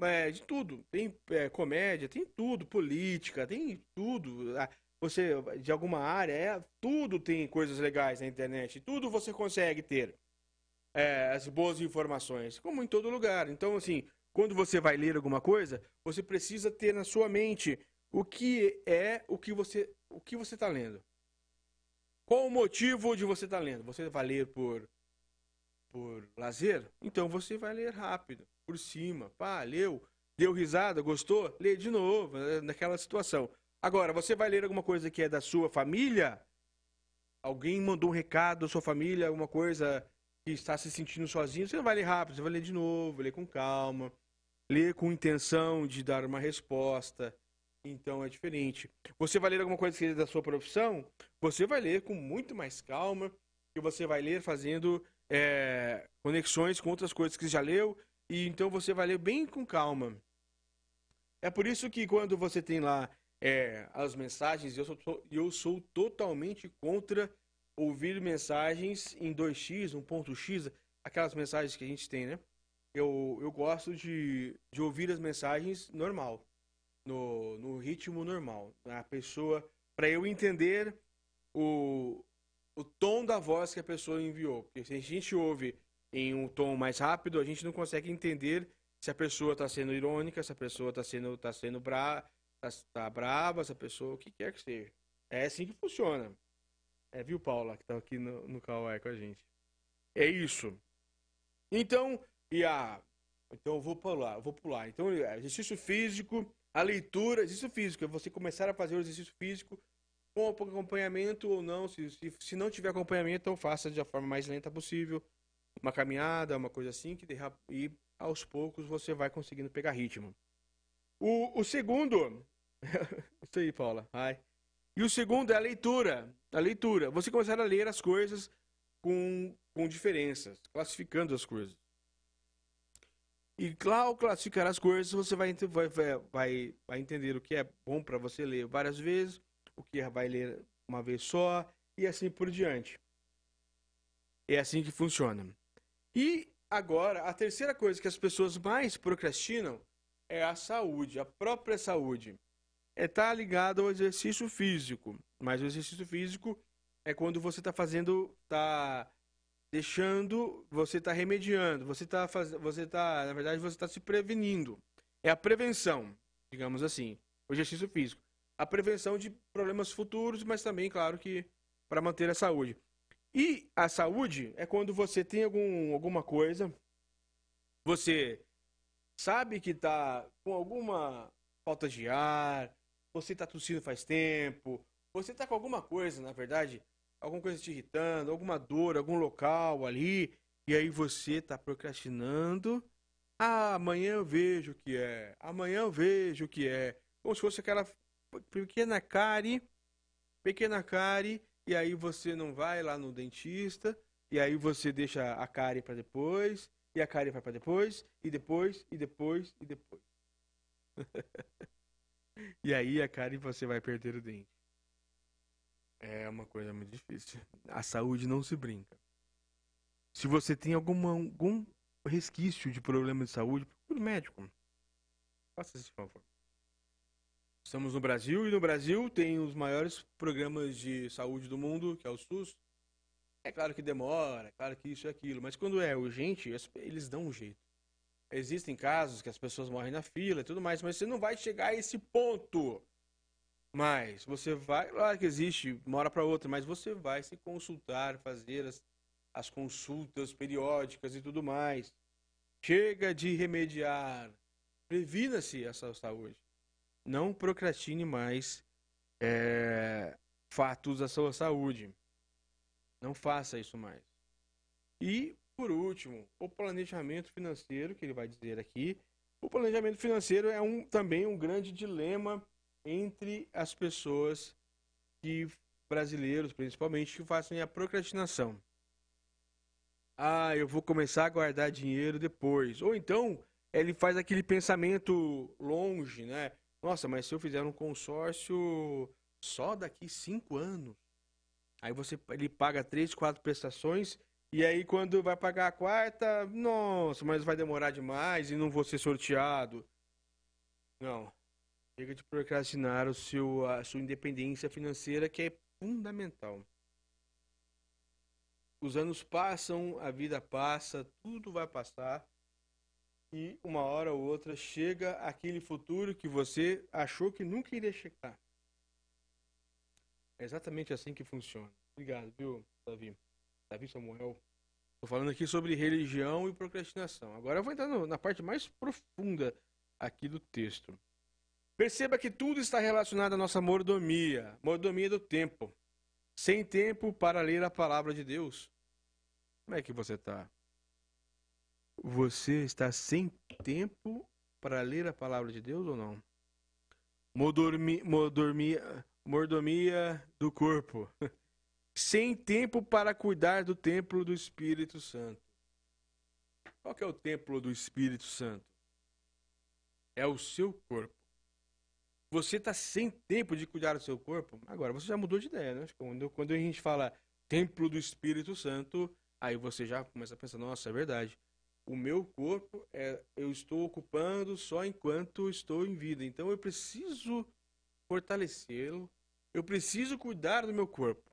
É, de tudo. Tem é, comédia, tem tudo, política, tem tudo. Ah, você, de alguma área, é, tudo tem coisas legais na internet. Tudo você consegue ter é, as boas informações, como em todo lugar. Então, assim, quando você vai ler alguma coisa, você precisa ter na sua mente o que é o que você o que você está lendo. Qual o motivo de você estar tá lendo? Você vai ler por por lazer, então você vai ler rápido, por cima, pá, leu, deu risada, gostou, lê de novo, eh, naquela situação. Agora, você vai ler alguma coisa que é da sua família? Alguém mandou um recado da sua família, alguma coisa que está se sentindo sozinho, você não vai ler rápido, você vai ler de novo, ler com calma, ler com intenção de dar uma resposta. Então é diferente. Você vai ler alguma coisa que é da sua profissão? Você vai ler com muito mais calma, que você vai ler fazendo é, conexões com outras coisas que você já leu, e então você vai ler bem com calma. É por isso que quando você tem lá é, as mensagens, eu sou, eu sou totalmente contra ouvir mensagens em 2x, 1.x, aquelas mensagens que a gente tem, né? Eu, eu gosto de, de ouvir as mensagens normal, no, no ritmo normal. na pessoa, para eu entender o, o tom da voz que a pessoa enviou. Porque se a gente ouve em um tom mais rápido, a gente não consegue entender se a pessoa está sendo irônica, se a pessoa está sendo, tá sendo bra... tá, tá brava, se a pessoa, o que quer que seja. É assim que funciona. É, viu, Paula, que tá aqui no, no Kawaii com a gente. É isso. Então, e a. Então eu vou pular, eu vou pular. Então, exercício físico, a leitura, exercício físico, é você começar a fazer o exercício físico com acompanhamento ou não. Se, se, se, não tiver acompanhamento, então faça da forma mais lenta possível. Uma caminhada, uma coisa assim, que e aos poucos você vai conseguindo pegar ritmo. O, o segundo. Isso aí, Paula. Ai. E o segundo é a leitura. A leitura. Você começar a ler as coisas com, com diferenças, classificando as coisas. E ao classificar as coisas, você vai, vai, vai, vai entender o que é bom para você ler várias vezes o que vai ler uma vez só e assim por diante. É assim que funciona. E agora, a terceira coisa que as pessoas mais procrastinam é a saúde, a própria saúde. É tá ligado ao exercício físico, mas o exercício físico é quando você está fazendo, tá deixando, você está remediando, você está fazendo você está na verdade, você está se prevenindo. É a prevenção, digamos assim, o exercício físico a prevenção de problemas futuros, mas também, claro, que para manter a saúde. E a saúde é quando você tem algum, alguma coisa, você sabe que está com alguma falta de ar, você está tossindo faz tempo, você está com alguma coisa, na verdade, alguma coisa te irritando, alguma dor, algum local ali, e aí você está procrastinando. Ah, amanhã eu vejo o que é, amanhã eu vejo o que é. Como se fosse aquela pequena cárie, pequena cárie, e aí você não vai lá no dentista, e aí você deixa a cárie para depois, e a cárie vai para depois, e depois, e depois, e depois. e aí a cárie você vai perder o dente. É uma coisa muito difícil. A saúde não se brinca. Se você tem alguma, algum resquício de problema de saúde, procure o médico. Faça esse favor. Estamos no Brasil e no Brasil tem os maiores programas de saúde do mundo, que é o SUS. É claro que demora, é claro que isso e aquilo, mas quando é urgente, eles dão um jeito. Existem casos que as pessoas morrem na fila e tudo mais, mas você não vai chegar a esse ponto. Mas você vai, claro que existe, uma hora para outra, mas você vai se consultar, fazer as, as consultas periódicas e tudo mais. Chega de remediar. Previna-se essa saúde não procrastine mais é, fatos da sua saúde. Não faça isso mais. E, por último, o planejamento financeiro, que ele vai dizer aqui. O planejamento financeiro é um, também um grande dilema entre as pessoas que, brasileiros, principalmente, que fazem a procrastinação. Ah, eu vou começar a guardar dinheiro depois. Ou então, ele faz aquele pensamento longe, né? Nossa, mas se eu fizer um consórcio só daqui cinco anos, aí você ele paga três, quatro prestações e aí quando vai pagar a quarta, nossa, mas vai demorar demais e não vou ser sorteado. Não. Chega de procrastinar o seu, a sua independência financeira que é fundamental. Os anos passam, a vida passa, tudo vai passar e uma hora ou outra chega aquele futuro que você achou que nunca iria chegar. É exatamente assim que funciona. Obrigado, viu, Davi? Davi Samuel. Estou falando aqui sobre religião e procrastinação. Agora eu vou entrar no, na parte mais profunda aqui do texto. Perceba que tudo está relacionado à nossa mordomia, mordomia do tempo. Sem tempo para ler a palavra de Deus. Como é que você está? Você está sem tempo para ler a palavra de Deus ou não? Modormi, modormia, mordomia do corpo. Sem tempo para cuidar do templo do Espírito Santo. Qual é o templo do Espírito Santo? É o seu corpo. Você está sem tempo de cuidar do seu corpo? Agora, você já mudou de ideia, né? Quando, quando a gente fala templo do Espírito Santo, aí você já começa a pensar, nossa, é verdade o meu corpo é, eu estou ocupando só enquanto estou em vida. Então eu preciso fortalecê-lo, eu preciso cuidar do meu corpo.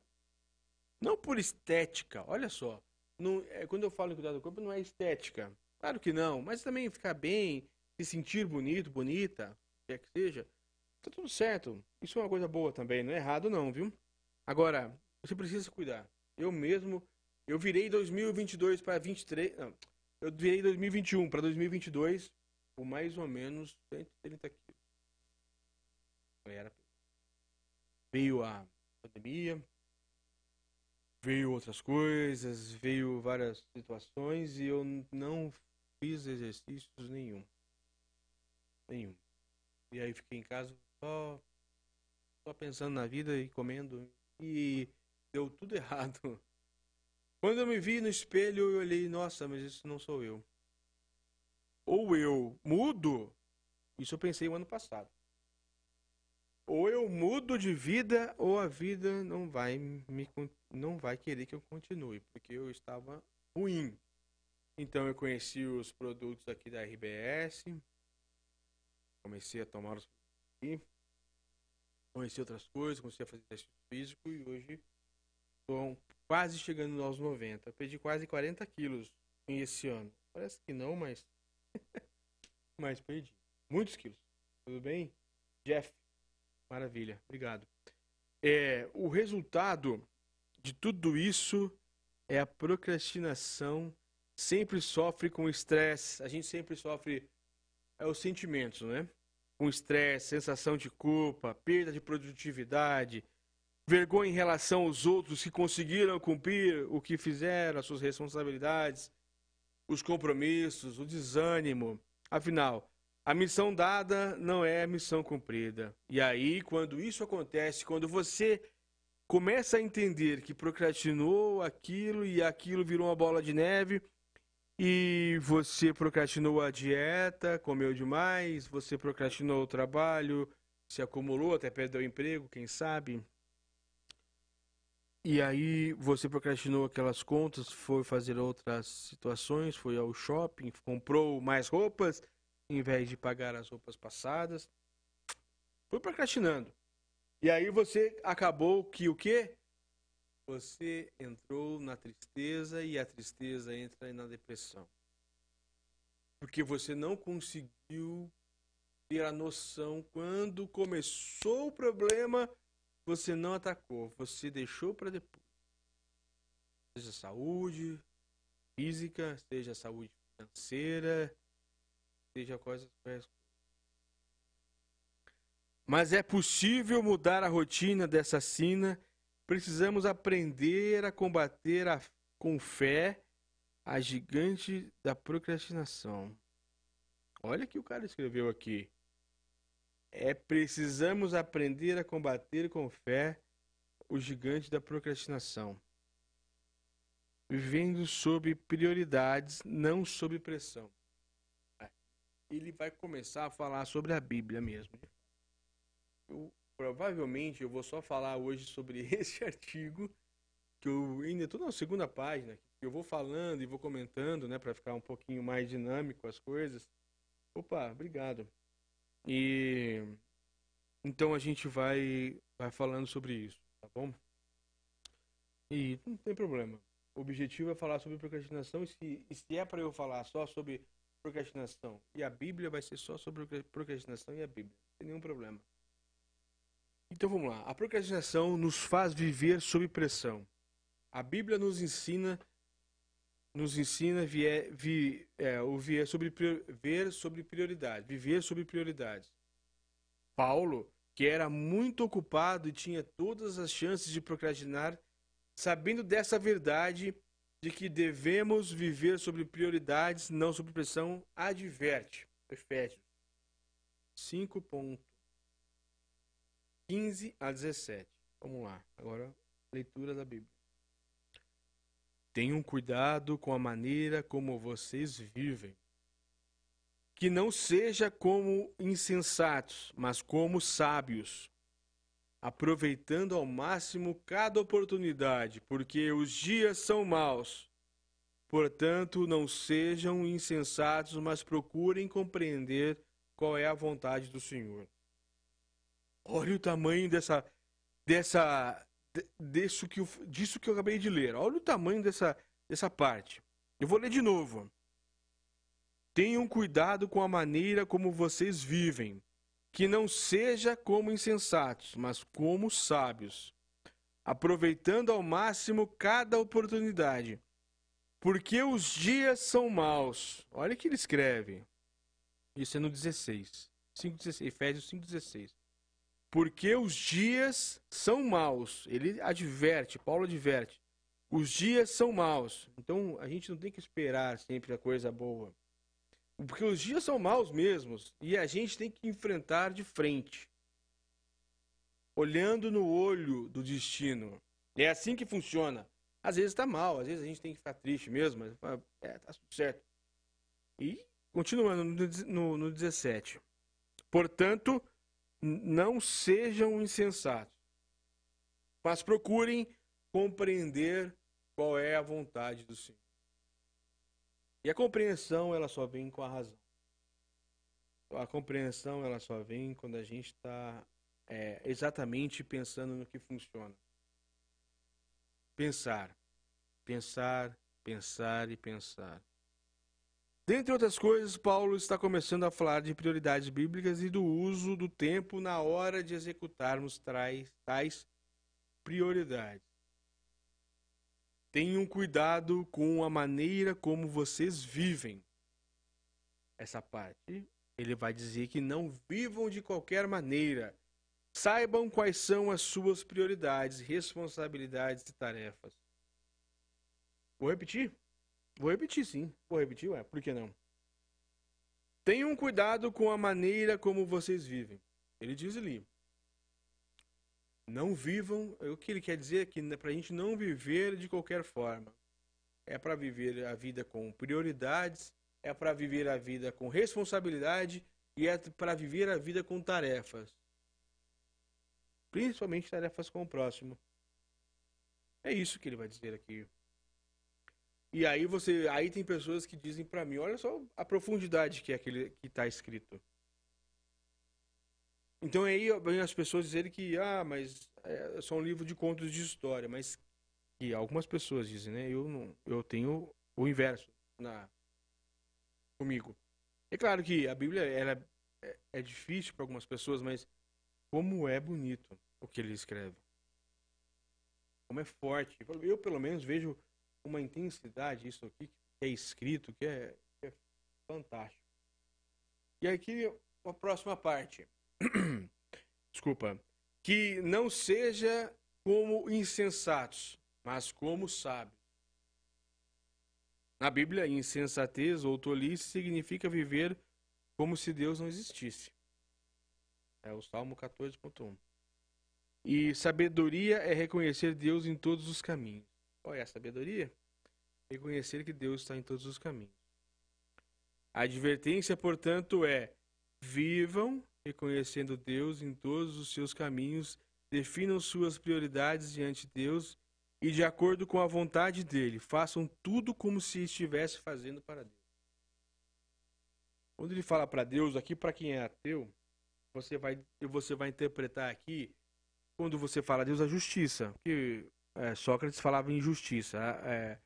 Não por estética, olha só. Não, é, quando eu falo em cuidar do corpo, não é estética. Claro que não, mas também ficar bem, se sentir bonito, bonita, quer que seja, tá tudo certo. Isso é uma coisa boa também, não é errado não, viu? Agora, você precisa se cuidar. Eu mesmo, eu virei 2022 para 23, não, eu virei 2021 para 2022 com mais ou menos 130 quilos. Era. Veio a pandemia, veio outras coisas, veio várias situações e eu não fiz exercícios nenhum. Nenhum. E aí fiquei em casa só, só pensando na vida e comendo. E deu tudo errado. Quando eu me vi no espelho, eu olhei, nossa, mas isso não sou eu. Ou eu mudo, isso eu pensei o ano passado. Ou eu mudo de vida, ou a vida não vai me não vai querer que eu continue, porque eu estava ruim. Então eu conheci os produtos aqui da RBS, comecei a tomar os aqui, conheci outras coisas, comecei a fazer teste físico e hoje estou quase chegando aos 90. Perdi quase 40 quilos esse ano. Parece que não, mas. mas perdi. Muitos quilos. Tudo bem? Jeff, maravilha, obrigado. É, o resultado de tudo isso é a procrastinação. Sempre sofre com estresse. A gente sempre sofre é, os sentimentos, né? Com estresse, sensação de culpa, perda de produtividade, vergonha em relação aos outros que conseguiram cumprir o que fizeram, as suas responsabilidades, os compromissos, o desânimo. Afinal, a missão dada não é a missão cumprida. E aí, quando isso acontece, quando você começa a entender que procrastinou aquilo e aquilo virou uma bola de neve, e você procrastinou a dieta, comeu demais, você procrastinou o trabalho, se acumulou, até perdeu o emprego, quem sabe, e aí você procrastinou aquelas contas, foi fazer outras situações, foi ao shopping, comprou mais roupas, em vez de pagar as roupas passadas. Foi procrastinando. E aí você acabou que o quê? Você entrou na tristeza e a tristeza entra na depressão. Porque você não conseguiu ter a noção quando começou o problema você não atacou, você deixou para depois. Seja saúde física, seja saúde financeira, seja coisas. Mas é possível mudar a rotina dessa sina. Precisamos aprender a combater a, com fé a gigante da procrastinação. Olha que o cara escreveu aqui é precisamos aprender a combater com fé o gigante da procrastinação, vivendo sob prioridades, não sob pressão. É, ele vai começar a falar sobre a Bíblia mesmo. Eu, provavelmente eu vou só falar hoje sobre esse artigo que eu ainda estou na segunda página. Eu vou falando e vou comentando, né, para ficar um pouquinho mais dinâmico as coisas. Opa, obrigado. E então a gente vai vai falando sobre isso, tá bom? E não tem problema. O objetivo é falar sobre procrastinação e se, e se é para eu falar só sobre procrastinação e a Bíblia vai ser só sobre procrastinação e a Bíblia, sem nenhum problema. Então vamos lá. A procrastinação nos faz viver sob pressão. A Bíblia nos ensina nos ensina vier, vi, é, o vier sobre, ver sobre prioridade, viver sobre prioridade. Paulo, que era muito ocupado e tinha todas as chances de procrastinar, sabendo dessa verdade de que devemos viver sobre prioridades, não sobre pressão, adverte. Efésios 5. 15 a 17. Vamos lá, agora leitura da Bíblia. Tenham cuidado com a maneira como vocês vivem. Que não seja como insensatos, mas como sábios, aproveitando ao máximo cada oportunidade, porque os dias são maus. Portanto, não sejam insensatos, mas procurem compreender qual é a vontade do Senhor. Olha o tamanho dessa, dessa disso que, eu, disso que eu acabei de ler. Olha o tamanho dessa, dessa parte. Eu vou ler de novo. Tenham cuidado com a maneira como vocês vivem, que não seja como insensatos, mas como sábios, aproveitando ao máximo cada oportunidade, porque os dias são maus. Olha o que ele escreve. Isso é no 16, 5:16, Efésios 5:16 porque os dias são maus. Ele adverte, Paulo adverte. Os dias são maus. Então a gente não tem que esperar sempre a coisa boa. Porque os dias são maus mesmos e a gente tem que enfrentar de frente. Olhando no olho do destino. É assim que funciona. Às vezes está mal, às vezes a gente tem que ficar triste mesmo, mas ah, é, tá tudo certo. E continuando no, no, no 17. Portanto, não sejam insensatos, mas procurem compreender qual é a vontade do Senhor. E a compreensão, ela só vem com a razão. A compreensão, ela só vem quando a gente está é, exatamente pensando no que funciona. Pensar, pensar, pensar e pensar. Dentre outras coisas, Paulo está começando a falar de prioridades bíblicas e do uso do tempo na hora de executarmos tais prioridades. Tenham cuidado com a maneira como vocês vivem. Essa parte ele vai dizer que não vivam de qualquer maneira. Saibam quais são as suas prioridades, responsabilidades e tarefas. Vou repetir? Vou repetir, sim. Vou repetir, ué. Por que não? Tenham cuidado com a maneira como vocês vivem. Ele diz ali. Não vivam. É o que ele quer dizer é que para a gente não viver de qualquer forma. É para viver a vida com prioridades, é para viver a vida com responsabilidade e é para viver a vida com tarefas. Principalmente tarefas com o próximo. É isso que ele vai dizer aqui. E aí você, aí tem pessoas que dizem para mim, olha só a profundidade que é aquele que está escrito. Então aí as pessoas dizem que ah, mas é só um livro de contos de história, mas que algumas pessoas dizem, né? Eu não, eu tenho o inverso na comigo. É claro que a Bíblia ela é, é difícil para algumas pessoas, mas como é bonito o que ele escreve. Como é forte. Eu pelo menos vejo uma intensidade isso aqui que é escrito, que é, que é fantástico. E aqui a próxima parte. Desculpa. Que não seja como insensatos, mas como sábios. Na Bíblia, insensatez ou tolice significa viver como se Deus não existisse. É o Salmo 14.1. E sabedoria é reconhecer Deus em todos os caminhos. Olha, a sabedoria reconhecer que Deus está em todos os caminhos. A advertência, portanto, é: vivam reconhecendo Deus em todos os seus caminhos, definam suas prioridades diante de Deus e, de acordo com a vontade dele, façam tudo como se estivesse fazendo para Deus. Quando ele fala para Deus, aqui para quem é ateu, você vai, você vai interpretar aqui, quando você fala Deus, a justiça. Porque é, Sócrates falava em justiça. É, é,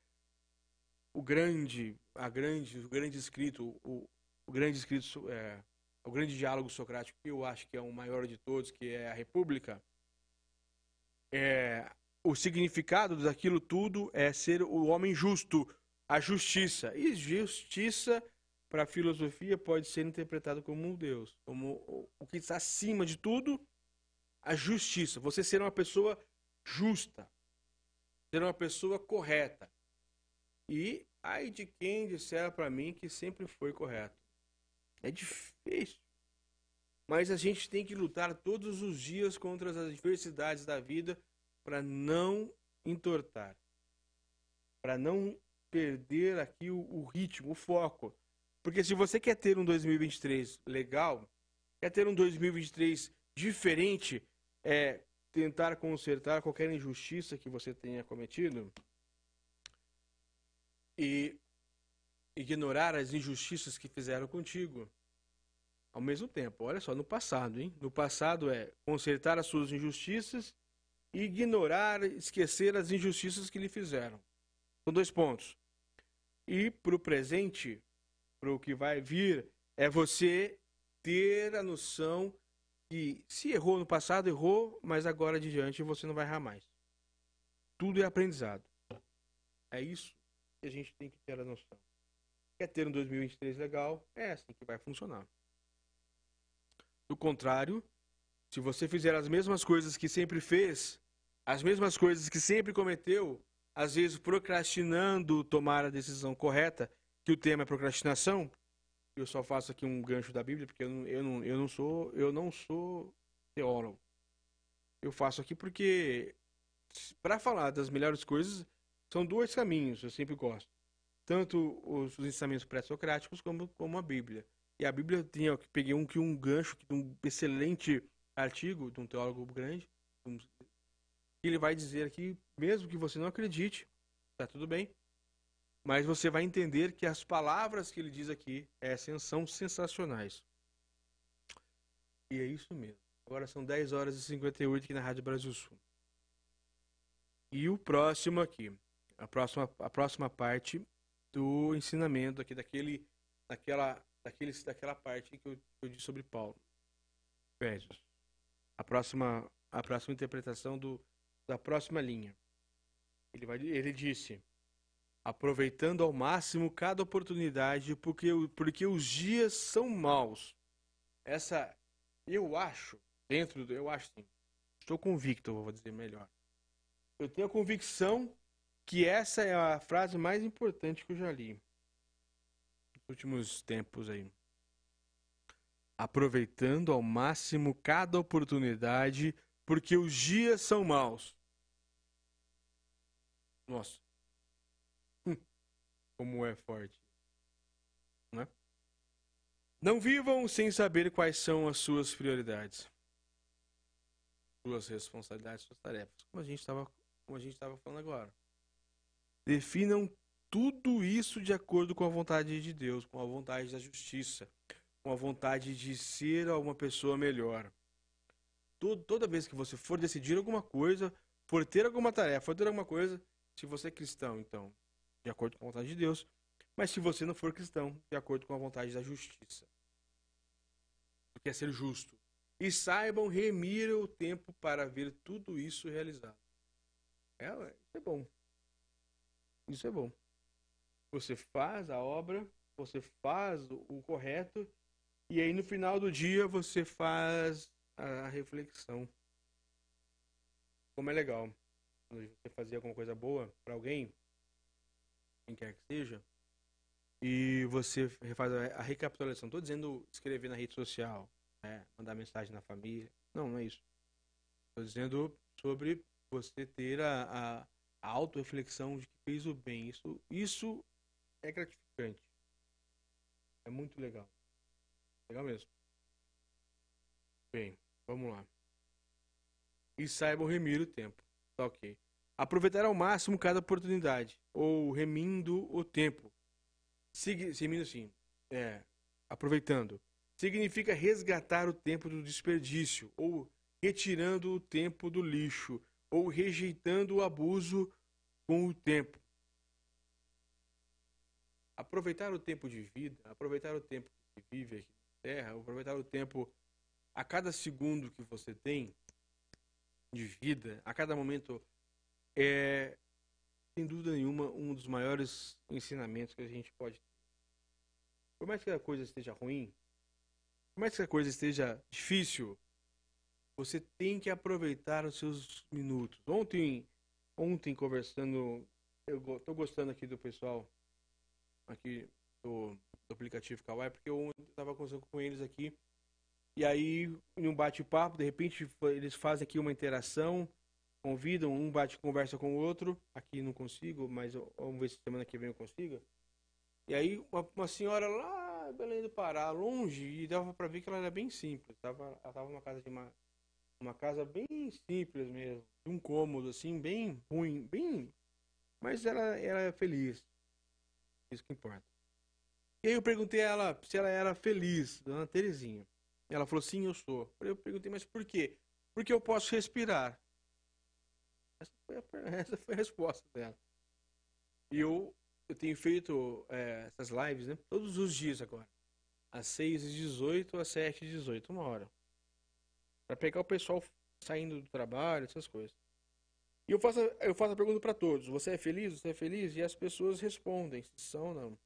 o grande, a grande, o grande escrito, o, o grande escrito, é, o grande diálogo socrático que eu acho que é o maior de todos, que é a República, é, o significado daquilo tudo é ser o homem justo, a justiça. E justiça para a filosofia pode ser interpretado como um Deus, como o que está acima de tudo, a justiça. Você ser uma pessoa justa ser uma pessoa correta. E ai de quem disser para mim que sempre foi correto. É difícil. Mas a gente tem que lutar todos os dias contra as adversidades da vida para não entortar, para não perder aqui o, o, ritmo, o foco. Porque se você quer ter um 2023 legal, quer ter um 2023 diferente, é, tentar consertar qualquer injustiça que você tenha cometido e ignorar as injustiças que fizeram contigo. Ao mesmo tempo, olha só, no passado, hein? No passado é consertar as suas injustiças e ignorar, esquecer as injustiças que lhe fizeram. São dois pontos. E para o presente, para o que vai vir, é você ter a noção que se errou no passado, errou, mas agora de diante você não vai errar mais. Tudo é aprendizado. É isso que a gente tem que ter a noção. Quer ter um 2023 legal? É assim que vai funcionar. Do contrário, se você fizer as mesmas coisas que sempre fez, as mesmas coisas que sempre cometeu, às vezes procrastinando tomar a decisão correta, que o tema é procrastinação, eu só faço aqui um gancho da Bíblia, porque eu não, eu não, eu não sou eu não sou teólogo. Eu faço aqui porque para falar das melhores coisas são dois caminhos, eu sempre gosto. Tanto os ensinamentos pré-socráticos como, como a Bíblia. E a Bíblia tinha, eu peguei um um gancho de um excelente artigo de um teólogo grande, ele vai dizer aqui, mesmo que você não acredite, tá tudo bem, mas você vai entender que as palavras que ele diz aqui é, são sensacionais. E é isso mesmo. Agora são 10 horas e 58 aqui na Rádio Brasil Sul. E o próximo aqui, a próxima, a próxima parte do ensinamento aqui daquele, daquela, daquele, daquela parte que eu, que eu disse sobre Paulo. Efésios. A próxima, a próxima interpretação do, da próxima linha. Ele, vai, ele disse: aproveitando ao máximo cada oportunidade, porque, porque os dias são maus. Essa, eu acho, dentro do, eu acho sim, estou convicto, vou dizer melhor. Eu tenho a convicção que essa é a frase mais importante que eu já li nos últimos tempos aí. Aproveitando ao máximo cada oportunidade, porque os dias são maus. Nossa, como é forte. Né? Não vivam sem saber quais são as suas prioridades, suas responsabilidades, suas tarefas, como a gente estava falando agora. Definam tudo isso de acordo com a vontade de Deus, com a vontade da justiça, com a vontade de ser uma pessoa melhor. Todo, toda vez que você for decidir alguma coisa, for ter alguma tarefa, for ter alguma coisa, se você é cristão, então, de acordo com a vontade de Deus, mas se você não for cristão, de acordo com a vontade da justiça. Porque é ser justo. E saibam remir o tempo para ver tudo isso realizado. É, é isso é bom. Isso é bom. Você faz a obra, você faz o correto, e aí no final do dia você faz a reflexão. Como é legal. Quando você fazia alguma coisa boa para alguém, quem quer que seja, e você refaz a recapitulação. Não dizendo escrever na rede social, né? mandar mensagem na família. Não, não é isso. Estou dizendo sobre você ter a, a, a auto-reflexão de que fez o bem. Isso, isso é gratificante. É muito legal. Legal mesmo. Bem, vamos lá. E saiba remir o tempo. Tá ok. Aproveitar ao máximo cada oportunidade, ou remindo o tempo. Sig remindo sim, é, aproveitando. Significa resgatar o tempo do desperdício, ou retirando o tempo do lixo, ou rejeitando o abuso com o tempo. Aproveitar o tempo de vida, aproveitar o tempo que vive aqui na Terra, aproveitar o tempo a cada segundo que você tem de vida, a cada momento é, sem dúvida nenhuma, um dos maiores ensinamentos que a gente pode ter. Por mais que a coisa esteja ruim, por mais que a coisa esteja difícil, você tem que aproveitar os seus minutos. Ontem, ontem conversando, eu tô gostando aqui do pessoal aqui do, do aplicativo Kawaii, porque eu estava conversando com eles aqui. E aí, em um bate-papo, de repente eles fazem aqui uma interação convidam, um bate conversa com o outro. Aqui não consigo, mas eu, vamos ver se semana que vem eu consigo. E aí uma, uma senhora lá, Belém do Pará, longe, e dava para ver que ela era bem simples. Tava, ela tava numa casa de uma, uma casa bem simples mesmo, de um cômodo assim, bem ruim, bem, mas ela era é feliz. Isso que importa. E aí eu perguntei a ela se ela era feliz, dona Terezinha. Ela falou, sim, eu sou. Eu perguntei, mas por quê? Porque eu posso respirar foi a, essa foi a resposta dela. E eu, eu tenho feito é, essas lives né, todos os dias agora. Às 6h18, às 7h18, uma hora. Para pegar o pessoal saindo do trabalho, essas coisas. E eu faço, eu faço a pergunta para todos: você é feliz? Você é feliz? E as pessoas respondem se são ou não.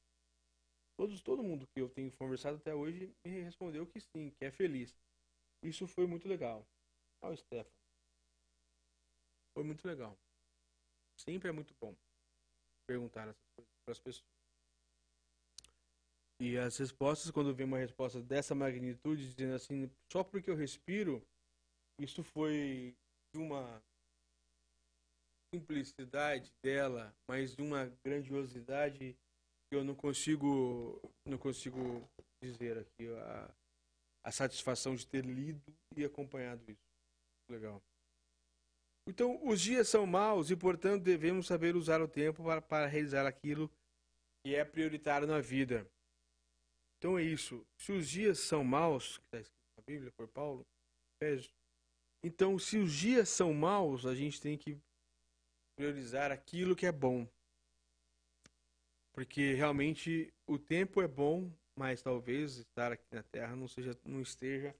Todos, todo mundo que eu tenho conversado até hoje me respondeu que sim, que é feliz. Isso foi muito legal. Olha o foi muito legal. Sempre é muito bom perguntar essas coisas para as pessoas. E as respostas, quando vem uma resposta dessa magnitude, dizendo assim, só porque eu respiro, isso foi de uma simplicidade dela, mas de uma grandiosidade que eu não consigo, não consigo dizer aqui a, a satisfação de ter lido e acompanhado isso. Legal. Então, os dias são maus e, portanto, devemos saber usar o tempo para, para realizar aquilo que é prioritário na vida. Então é isso. Se os dias são maus, que está escrito na Bíblia por Paulo, então se os dias são maus, a gente tem que priorizar aquilo que é bom. Porque realmente o tempo é bom, mas talvez estar aqui na Terra não seja, não esteja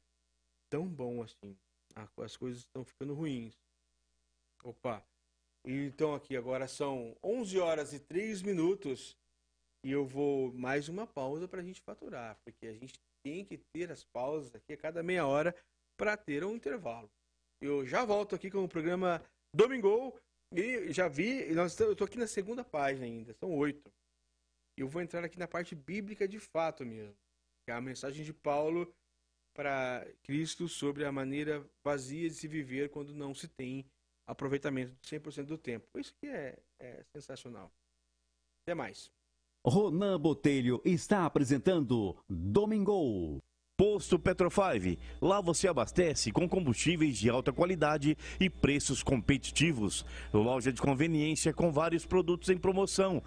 tão bom assim. As coisas estão ficando ruins. Opa. Então aqui agora são 11 horas e 3 minutos e eu vou mais uma pausa para a gente faturar, porque a gente tem que ter as pausas aqui a cada meia hora para ter um intervalo. Eu já volto aqui com o programa Domingo e já vi, nós, eu estou aqui na segunda página ainda, são oito. Eu vou entrar aqui na parte bíblica de fato mesmo, que é a mensagem de Paulo para Cristo sobre a maneira vazia de se viver quando não se tem aproveitamento 100% do tempo. Isso que é, é sensacional. Até mais. Ronan Botelho está apresentando Domingo. Posto Petro5. Lá você abastece com combustíveis de alta qualidade e preços competitivos. Loja de conveniência com vários produtos em promoção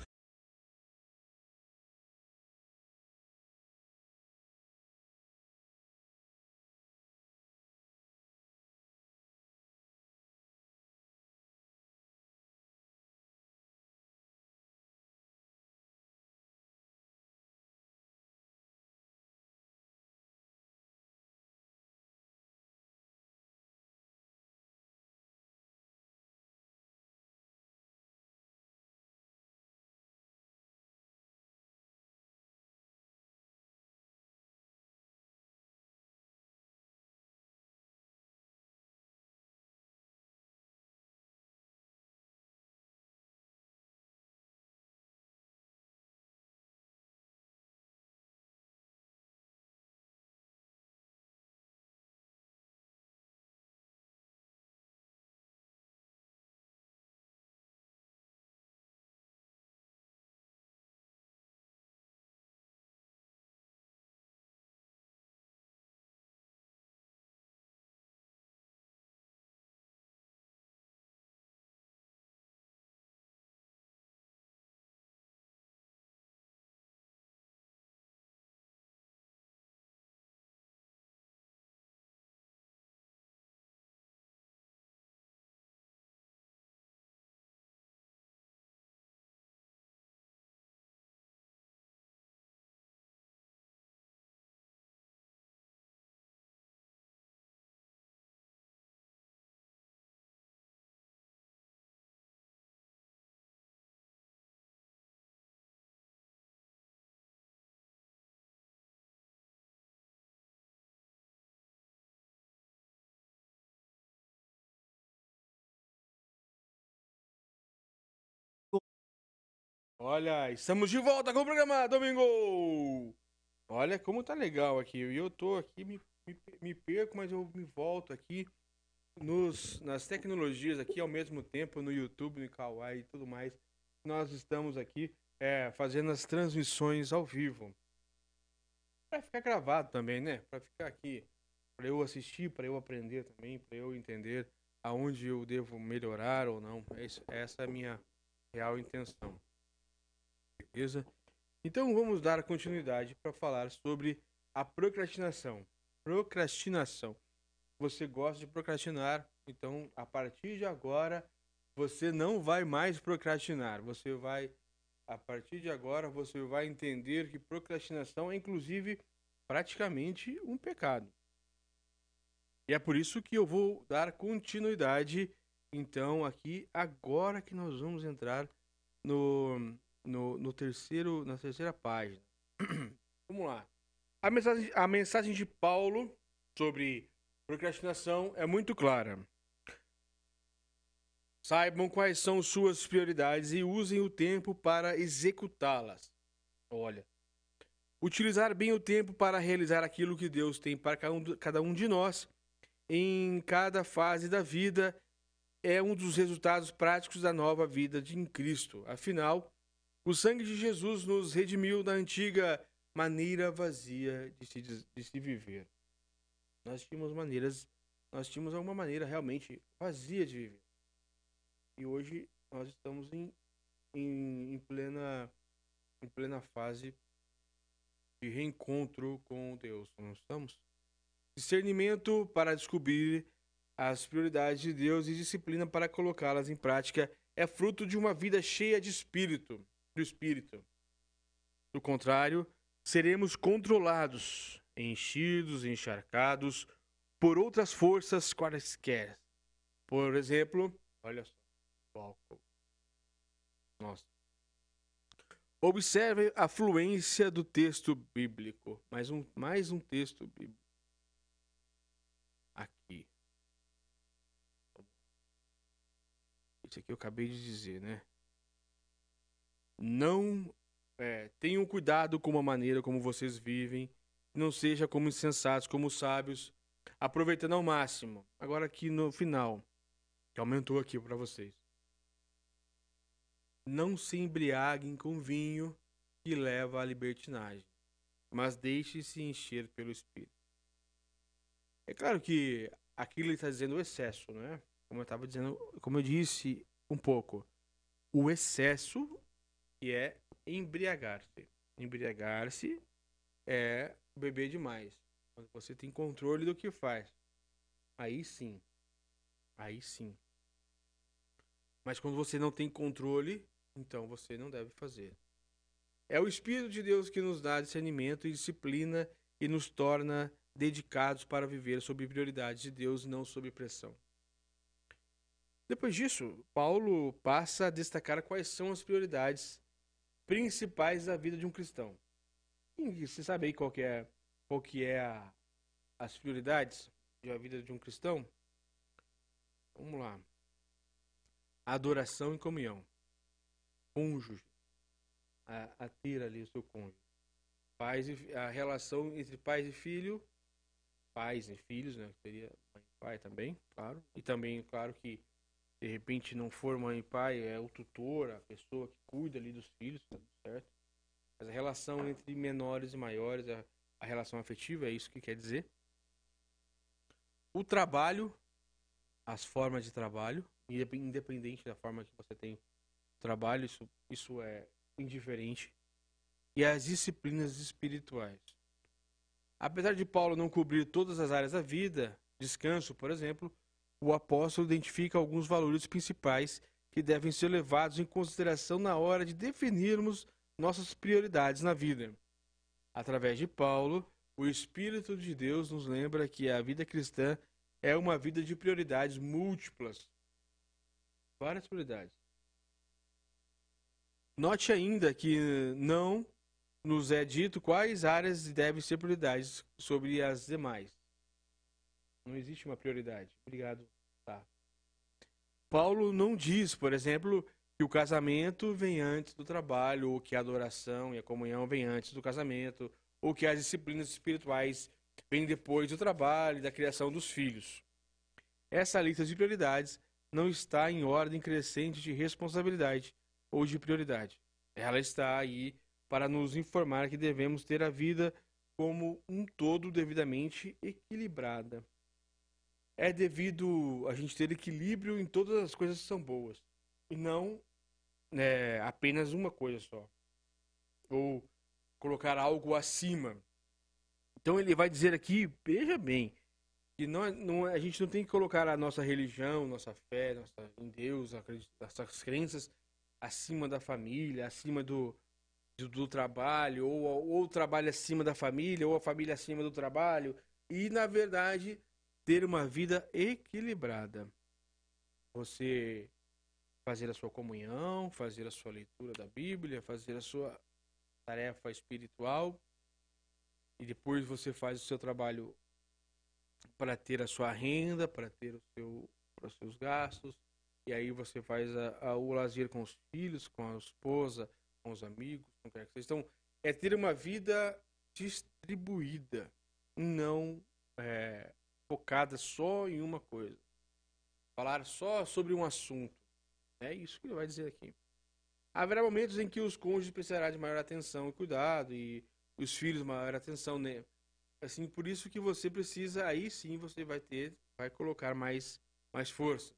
Olha, estamos de volta com o programa Domingo! Olha como tá legal aqui. E eu tô aqui, me, me, me, perco, mas eu me volto aqui nos, nas tecnologias aqui ao mesmo tempo, no YouTube, no Kawaii e tudo mais. Nós estamos aqui é, fazendo as transmissões ao vivo. Pra ficar gravado também, né? Pra ficar aqui, pra eu assistir, pra eu aprender também, pra eu entender aonde eu devo melhorar ou não. Essa é a minha real intenção. Beleza? Então vamos dar continuidade para falar sobre a procrastinação. Procrastinação. Você gosta de procrastinar, então a partir de agora você não vai mais procrastinar. Você vai a partir de agora você vai entender que procrastinação é inclusive praticamente um pecado. E é por isso que eu vou dar continuidade então aqui agora que nós vamos entrar no no, no terceiro, na terceira página. Vamos lá. A mensagem, a mensagem de Paulo sobre procrastinação é muito clara. Saibam quais são suas prioridades e usem o tempo para executá-las. Olha, utilizar bem o tempo para realizar aquilo que Deus tem para cada um de nós em cada fase da vida é um dos resultados práticos da nova vida de Cristo. Afinal, o sangue de Jesus nos redimiu da antiga maneira vazia de se, de se viver. Nós tínhamos maneiras, nós tínhamos alguma maneira realmente vazia de viver. E hoje nós estamos em, em, em plena, em plena fase de reencontro com Deus, não estamos? Discernimento para descobrir as prioridades de Deus e disciplina para colocá-las em prática é fruto de uma vida cheia de espírito do Espírito. Do contrário, seremos controlados, enchidos, encharcados por outras forças quaisquer. Por exemplo, olha só, o álcool. Nossa. Observe a fluência do texto bíblico. Mais um, mais um texto bíblico. Aqui. Isso aqui eu acabei de dizer, né? Não é, tenham cuidado com a maneira como vocês vivem. Não seja como insensatos, como sábios, aproveitando ao máximo. Agora aqui no final, que aumentou aqui para vocês. Não se embriaguem com vinho que leva à libertinagem, mas deixe-se encher pelo Espírito. É claro que aqui ele está dizendo o excesso, né? Como eu estava dizendo, como eu disse um pouco, o excesso que é embriagar-se. Embriagar-se é beber demais. Quando você tem controle do que faz. Aí sim. Aí sim. Mas quando você não tem controle, então você não deve fazer. É o Espírito de Deus que nos dá discernimento e disciplina e nos torna dedicados para viver sob prioridade de Deus e não sob pressão. Depois disso, Paulo passa a destacar quais são as prioridades principais da vida de um cristão. E você sabe aí qual que é, qual que é a, as prioridades da vida de um cristão? Vamos lá. Adoração e comunhão. Cônjuge. A, a ter ali o seu cônjuge. Pais e, a relação entre pais e filho. Pais e filhos, né? Seria mãe e pai também, claro. E também, claro, que de repente não for mãe e pai, é o tutor, a pessoa que cuida ali dos filhos, tá certo? Mas a relação entre menores e maiores, a, a relação afetiva, é isso que quer dizer. O trabalho, as formas de trabalho, independente da forma que você tem trabalho, isso, isso é indiferente. E as disciplinas espirituais. Apesar de Paulo não cobrir todas as áreas da vida, descanso, por exemplo, o apóstolo identifica alguns valores principais que devem ser levados em consideração na hora de definirmos nossas prioridades na vida. Através de Paulo, o Espírito de Deus nos lembra que a vida cristã é uma vida de prioridades múltiplas. Várias prioridades. Note ainda que não nos é dito quais áreas devem ser prioridades sobre as demais. Não existe uma prioridade. Obrigado. Tá. Paulo não diz, por exemplo, que o casamento vem antes do trabalho, ou que a adoração e a comunhão vem antes do casamento, ou que as disciplinas espirituais vêm depois do trabalho e da criação dos filhos. Essa lista de prioridades não está em ordem crescente de responsabilidade ou de prioridade. Ela está aí para nos informar que devemos ter a vida como um todo devidamente equilibrada é devido a gente ter equilíbrio em todas as coisas que são boas e não é, apenas uma coisa só ou colocar algo acima. Então ele vai dizer aqui, veja bem, que não, é, não, é, a gente não tem que colocar a nossa religião, nossa fé, nossa em Deus, nossas crenças acima da família, acima do, do, do trabalho, ou, ou o trabalho acima da família, ou a família acima do trabalho. E na verdade ter uma vida equilibrada. Você fazer a sua comunhão, fazer a sua leitura da Bíblia, fazer a sua tarefa espiritual e depois você faz o seu trabalho para ter a sua renda, para ter o seu, os seus gastos e aí você faz a, a, o lazer com os filhos, com a esposa, com os amigos, com quer que vocês é Então é ter uma vida distribuída, não é, focada só em uma coisa. Falar só sobre um assunto. É isso que ele vai dizer aqui. Haverá momentos em que os cônjuges precisarão de maior atenção e cuidado, e os filhos maior atenção, né? Assim, por isso que você precisa, aí sim você vai ter, vai colocar mais, mais força.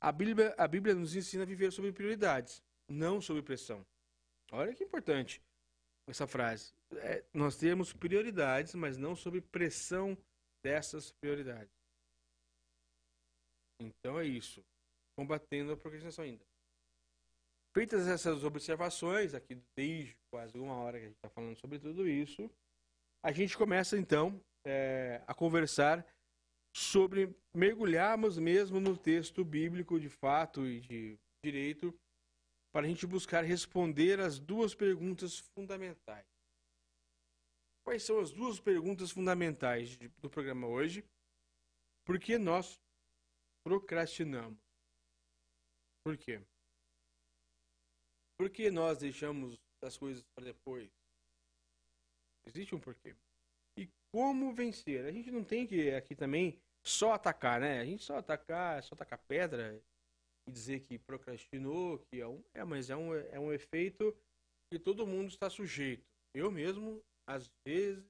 A Bíblia, a Bíblia nos ensina a viver sobre prioridades, não sobre pressão. Olha que importante essa frase. É, nós temos prioridades, mas não sobre pressão dessas prioridades. Então é isso. Combatendo a procrastinação ainda. Feitas essas observações, aqui desde quase uma hora que a gente está falando sobre tudo isso, a gente começa então é, a conversar sobre mergulharmos mesmo no texto bíblico de fato e de direito para a gente buscar responder as duas perguntas fundamentais quais são as duas perguntas fundamentais do programa hoje. Por que nós procrastinamos? Por quê? Por que nós deixamos as coisas para depois? Existe um porquê. E como vencer? A gente não tem que aqui também só atacar, né? A gente só atacar, só atacar pedra e dizer que procrastinou, que é um, é, mas é um, é um efeito que todo mundo está sujeito. Eu mesmo às vezes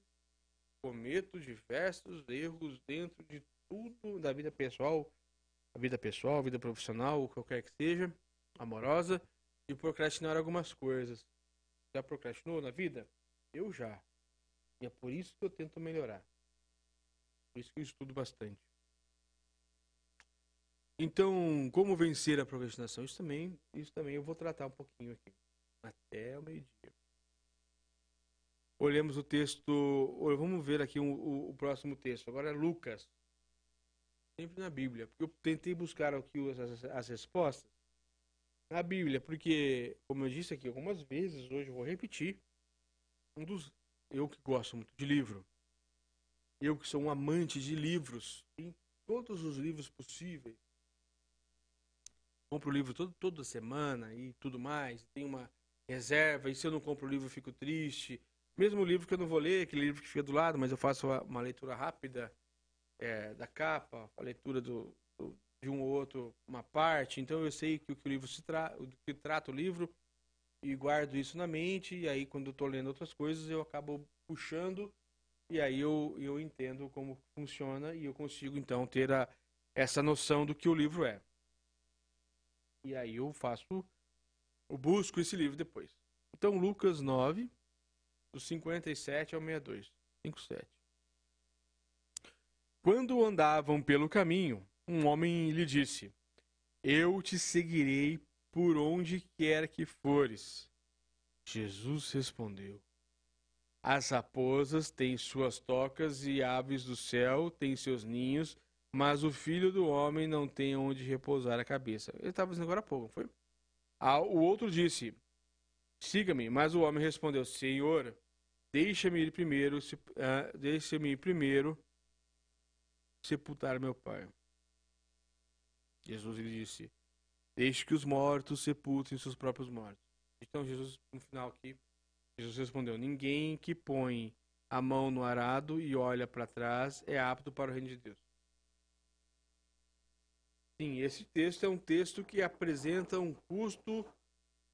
cometo diversos erros dentro de tudo da vida pessoal, a vida pessoal, vida profissional, o que quer que seja, amorosa, e procrastinar algumas coisas. Já procrastinou na vida? Eu já. E é por isso que eu tento melhorar. Por isso que eu estudo bastante. Então, como vencer a procrastinação? Isso também, isso também eu vou tratar um pouquinho aqui. Até o meio-dia olhemos o texto, vamos ver aqui o, o, o, próximo texto. Agora é Lucas, sempre na Bíblia, porque eu tentei buscar aqui as, as respostas na Bíblia, porque, como eu disse aqui algumas vezes, hoje eu vou repetir, um dos, eu que gosto muito de livro, eu que sou um amante de livros, em todos os livros possíveis, compro o livro todo, toda semana e tudo mais, tem uma reserva, e se eu não compro o livro eu fico triste, mesmo livro que eu não vou ler, aquele livro que fica do lado, mas eu faço uma, uma leitura rápida é, da capa, a leitura do, do, de um ou outro, uma parte. Então eu sei que o que o livro se trata, o que trata o livro, e guardo isso na mente. E aí, quando estou lendo outras coisas, eu acabo puxando, e aí eu, eu entendo como funciona, e eu consigo então ter a, essa noção do que o livro é. E aí eu faço, eu busco esse livro depois. Então, Lucas 9, do 57 ao 62. 57. Quando andavam pelo caminho, um homem lhe disse: Eu te seguirei por onde quer que fores. Jesus respondeu: As raposas têm suas tocas e aves do céu têm seus ninhos, mas o filho do homem não tem onde repousar a cabeça. Ele estava dizendo agora há pouco, não foi? Ah, o outro disse: Siga-me. Mas o homem respondeu: Senhor, Deixa-me primeiro, se, uh, deixa-me primeiro sepultar meu pai. Jesus lhe disse: Deixe que os mortos sepultem seus próprios mortos. Então Jesus, no final aqui, Jesus respondeu: Ninguém que põe a mão no arado e olha para trás é apto para o reino de Deus. Sim, esse texto é um texto que apresenta um custo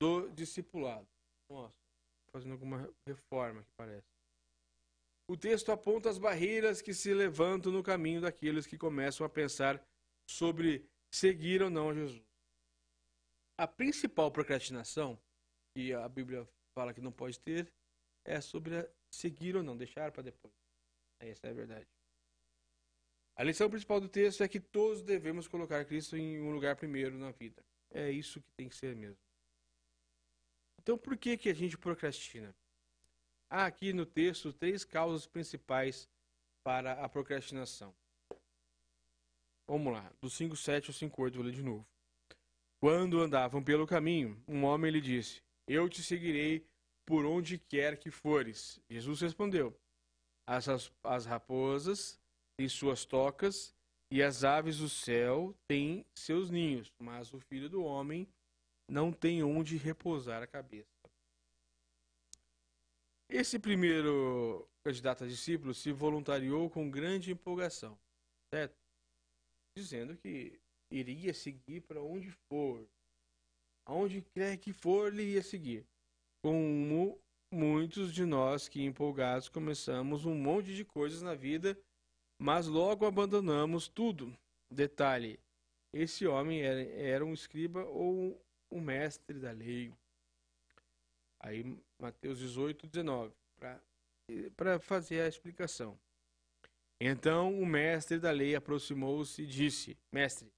do discipulado. Nossa fazendo alguma reforma, que parece. O texto aponta as barreiras que se levantam no caminho daqueles que começam a pensar sobre seguir ou não a Jesus. A principal procrastinação, que a Bíblia fala que não pode ter, é sobre seguir ou não, deixar para depois. Essa é a verdade. A lição principal do texto é que todos devemos colocar Cristo em um lugar primeiro na vida. É isso que tem que ser mesmo. Então, por que, que a gente procrastina? Há aqui no texto três causas principais para a procrastinação. Vamos lá, do 5.7 ao 5.8, vou ler de novo. Quando andavam pelo caminho, um homem lhe disse, Eu te seguirei por onde quer que fores. Jesus respondeu, As, as, as raposas têm suas tocas e as aves do céu têm seus ninhos, mas o filho do homem não tem onde repousar a cabeça. Esse primeiro candidato a discípulo se voluntariou com grande empolgação, certo? Dizendo que iria seguir para onde for, aonde quer que for, ele ia seguir. Como muitos de nós que empolgados começamos um monte de coisas na vida, mas logo abandonamos tudo. Detalhe: esse homem era, era um escriba ou o mestre da lei. Aí, Mateus 18, 19, para fazer a explicação. Então o mestre da lei aproximou-se e disse: Mestre,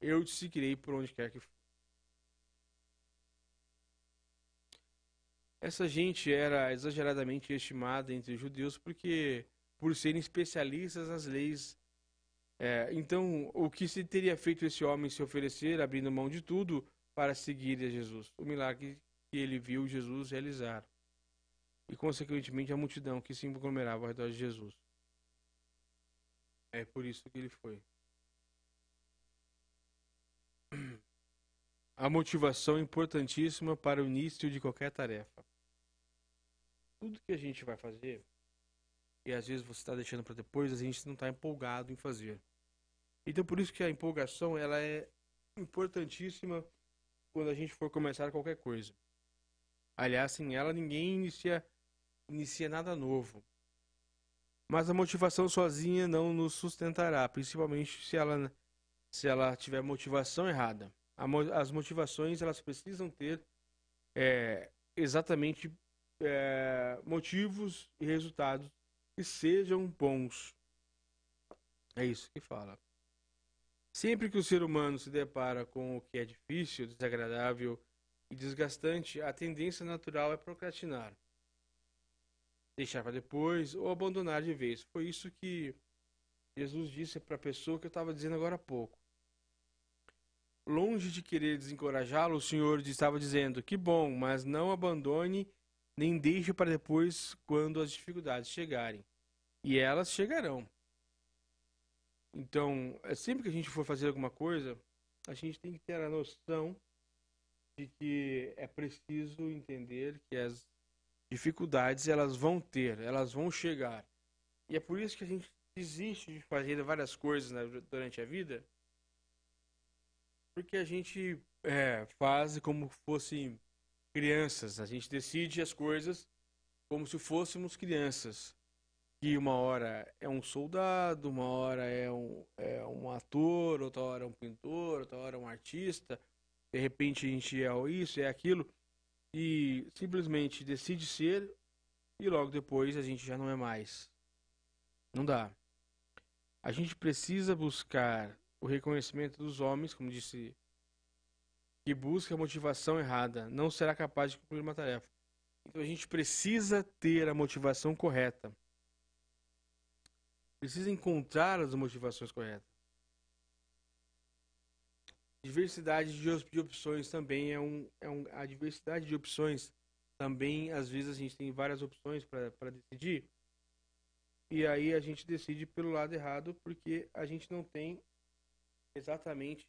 eu te seguirei por onde quer que for. Essa gente era exageradamente estimada entre os judeus porque, por serem especialistas nas leis, é, então o que se teria feito esse homem se oferecer, abrindo mão de tudo, para seguir a Jesus, o milagre que ele viu Jesus realizar, e consequentemente a multidão que se aglomerava ao redor de Jesus. É por isso que ele foi. A motivação é importantíssima para o início de qualquer tarefa. Tudo que a gente vai fazer, e às vezes você está deixando para depois, a gente não está empolgado em fazer. Então por isso que a empolgação ela é importantíssima quando a gente for começar qualquer coisa. Aliás, sem ela ninguém inicia, inicia nada novo. Mas a motivação sozinha não nos sustentará, principalmente se ela, se ela tiver motivação errada. As motivações elas precisam ter é, exatamente é, motivos e resultados que sejam bons. É isso que fala. Sempre que o ser humano se depara com o que é difícil, desagradável e desgastante, a tendência natural é procrastinar, deixar para depois ou abandonar de vez. Foi isso que Jesus disse para a pessoa que eu estava dizendo agora há pouco. Longe de querer desencorajá-lo, o Senhor estava dizendo: Que bom, mas não abandone nem deixe para depois quando as dificuldades chegarem. E elas chegarão. Então, é sempre que a gente for fazer alguma coisa, a gente tem que ter a noção de que é preciso entender que as dificuldades elas vão ter, elas vão chegar. E é por isso que a gente desiste de fazer várias coisas né, durante a vida, porque a gente é, faz como fossem crianças, a gente decide as coisas como se fôssemos crianças que uma hora é um soldado, uma hora é um, é um ator, outra hora é um pintor, outra hora é um artista. De repente a gente é isso, é aquilo, e simplesmente decide ser e logo depois a gente já não é mais. Não dá. A gente precisa buscar o reconhecimento dos homens, como disse, que busca a motivação errada, não será capaz de cumprir uma tarefa. Então a gente precisa ter a motivação correta. Precisa encontrar as motivações corretas. Diversidade de opções também é um, é um. A diversidade de opções também, às vezes, a gente tem várias opções para decidir. E aí a gente decide pelo lado errado porque a gente não tem exatamente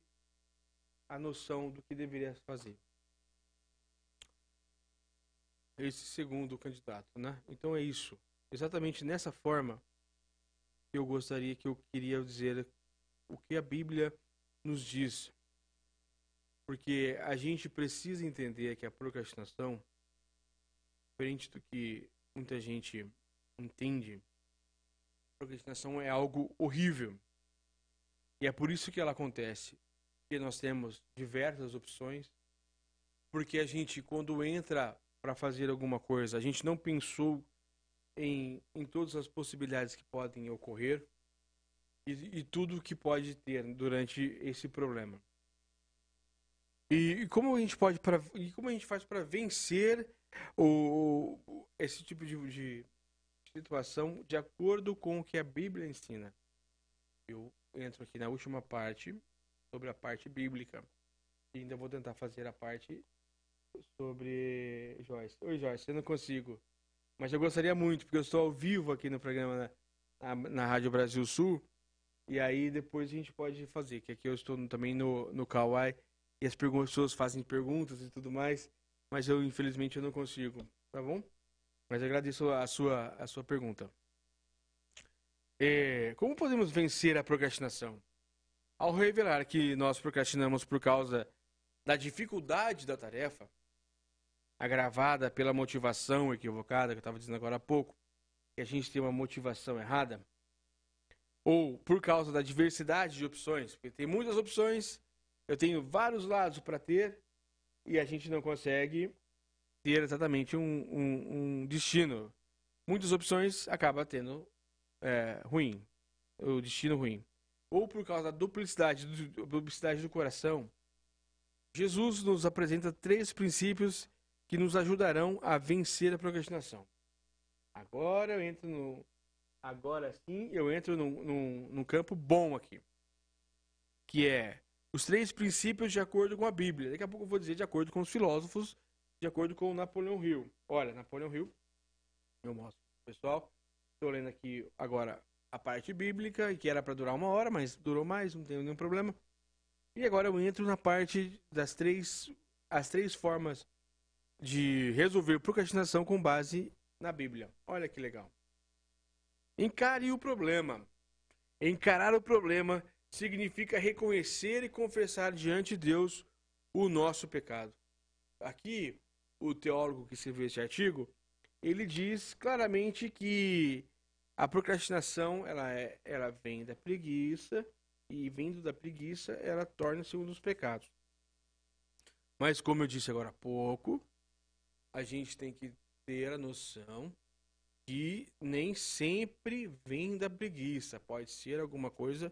a noção do que deveria fazer. Esse segundo candidato, né? Então é isso. Exatamente nessa forma eu gostaria que eu queria dizer o que a Bíblia nos diz. Porque a gente precisa entender que a procrastinação, diferente do que muita gente entende, procrastinação é algo horrível. E é por isso que ela acontece. Porque nós temos diversas opções. Porque a gente, quando entra para fazer alguma coisa, a gente não pensou em, em todas as possibilidades que podem ocorrer e, e tudo que pode ter durante esse problema. E, e como a gente pode pra, e como a gente faz para vencer o, o, esse tipo de, de situação de acordo com o que a Bíblia ensina? Eu entro aqui na última parte sobre a parte bíblica. E ainda vou tentar fazer a parte sobre Joyce. Oi, Joyce, eu não consigo. Mas eu gostaria muito, porque eu estou ao vivo aqui no programa na, na, na Rádio Brasil Sul. E aí depois a gente pode fazer, que aqui eu estou também no, no Kawaii e as pessoas fazem perguntas e tudo mais, mas eu infelizmente eu não consigo, tá bom? Mas agradeço a sua, a sua pergunta. É, como podemos vencer a procrastinação? Ao revelar que nós procrastinamos por causa da dificuldade da tarefa, agravada pela motivação equivocada que eu estava dizendo agora há pouco, que a gente tem uma motivação errada, ou por causa da diversidade de opções, porque tem muitas opções, eu tenho vários lados para ter e a gente não consegue ter exatamente um, um, um destino. Muitas opções acaba tendo é, ruim, o destino ruim. Ou por causa da duplicidade, duplicidade do coração, Jesus nos apresenta três princípios que nos ajudarão a vencer a procrastinação. Agora eu entro no. Agora sim eu entro num, num, num campo bom aqui. Que é os três princípios de acordo com a Bíblia. Daqui a pouco eu vou dizer de acordo com os filósofos, de acordo com Napoleão Hill. Olha, Napoleão Hill, eu mostro pessoal. Estou lendo aqui agora a parte bíblica, que era para durar uma hora, mas durou mais, não tem nenhum problema. E agora eu entro na parte das três, as três formas de resolver procrastinação com base na Bíblia. Olha que legal. Encare o problema. Encarar o problema significa reconhecer e confessar diante de Deus o nosso pecado. Aqui, o teólogo que escreveu este artigo, ele diz claramente que a procrastinação ela, é, ela vem da preguiça e vindo da preguiça ela torna-se um dos pecados. Mas como eu disse agora há pouco, a gente tem que ter a noção que nem sempre vem da preguiça. Pode ser alguma coisa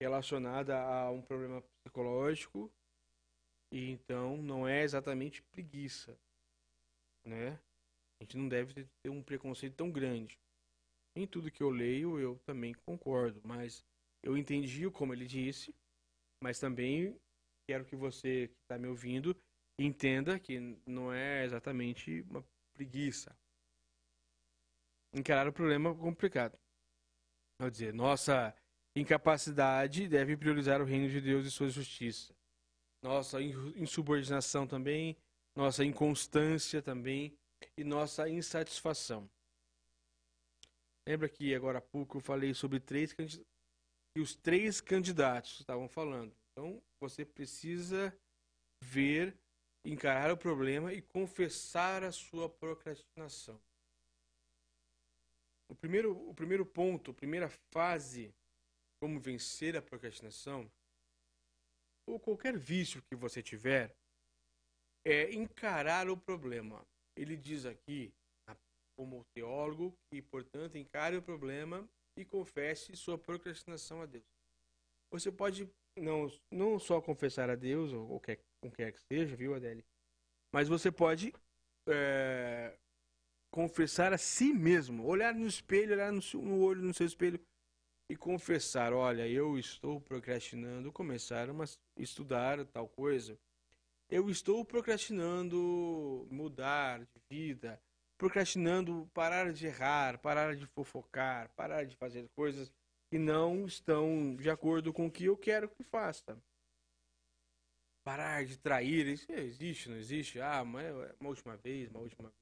relacionada a um problema psicológico e então não é exatamente preguiça, né? A gente não deve ter um preconceito tão grande. Em tudo que eu leio eu também concordo, mas eu entendi como ele disse, mas também quero que você que está me ouvindo Entenda que não é exatamente uma preguiça. Encarar o problema é complicado. Quer dizer, nossa incapacidade deve priorizar o reino de Deus e sua justiça. Nossa insubordinação também, nossa inconstância também e nossa insatisfação. Lembra que agora há pouco eu falei sobre três candidatos os três candidatos estavam falando. Então você precisa ver encarar o problema e confessar a sua procrastinação. O primeiro, o primeiro ponto, a primeira fase, como vencer a procrastinação, ou qualquer vício que você tiver, é encarar o problema. Ele diz aqui, como teólogo, que, é portanto, encare o problema e confesse sua procrastinação a Deus. Você pode não, não só confessar a Deus ou qualquer com quem é que seja, viu, Adele? Mas você pode é, confessar a si mesmo, olhar no espelho, olhar no, seu, no olho, no seu espelho e confessar, olha, eu estou procrastinando começar a estudar tal coisa. Eu estou procrastinando mudar de vida, procrastinando parar de errar, parar de fofocar, parar de fazer coisas que não estão de acordo com o que eu quero que faça parar de trair. Isso existe, não existe? Ah, mas é, é uma última vez, uma última vez.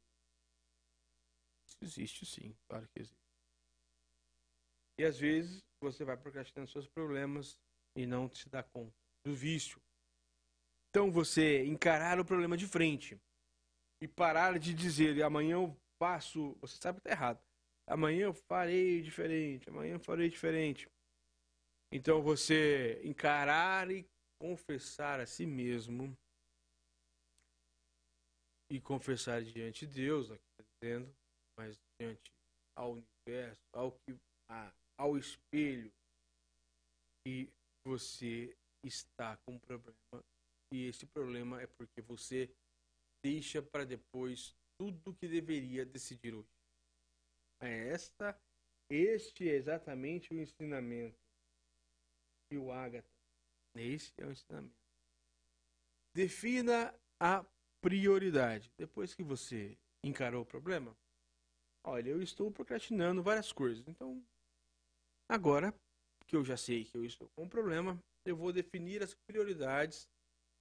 Isso existe sim, claro que existe. E às vezes você vai procrastinando seus problemas e não se dá conta do vício. Então você encarar o problema de frente e parar de dizer amanhã eu faço, você sabe que está errado. Amanhã eu farei diferente, amanhã eu farei diferente. Então você encarar e confessar a si mesmo e confessar diante de Deus, aqui está dizendo, mas diante ao universo, ao que a, ao espelho que você está com um problema e esse problema é porque você deixa para depois tudo o que deveria decidir hoje. É esta este é exatamente o ensinamento que o Ágata esse é o ensinamento. Defina a prioridade. Depois que você encarou o problema, olha, eu estou procrastinando várias coisas. Então, agora que eu já sei que eu estou com um problema, eu vou definir as prioridades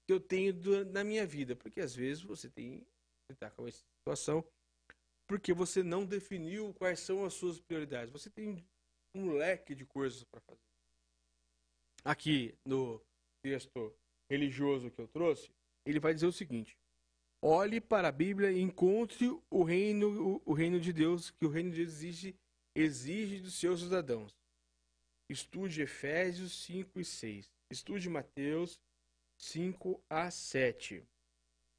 que eu tenho na minha vida, porque às vezes você tem está com essa situação porque você não definiu quais são as suas prioridades. Você tem um leque de coisas para fazer aqui no texto religioso que eu trouxe, ele vai dizer o seguinte: olhe para a Bíblia e encontre o reino, o, o reino de Deus, que o reino de Deus exige, exige dos seus cidadãos. Estude Efésios 5 e 6. Estude Mateus 5 a 7.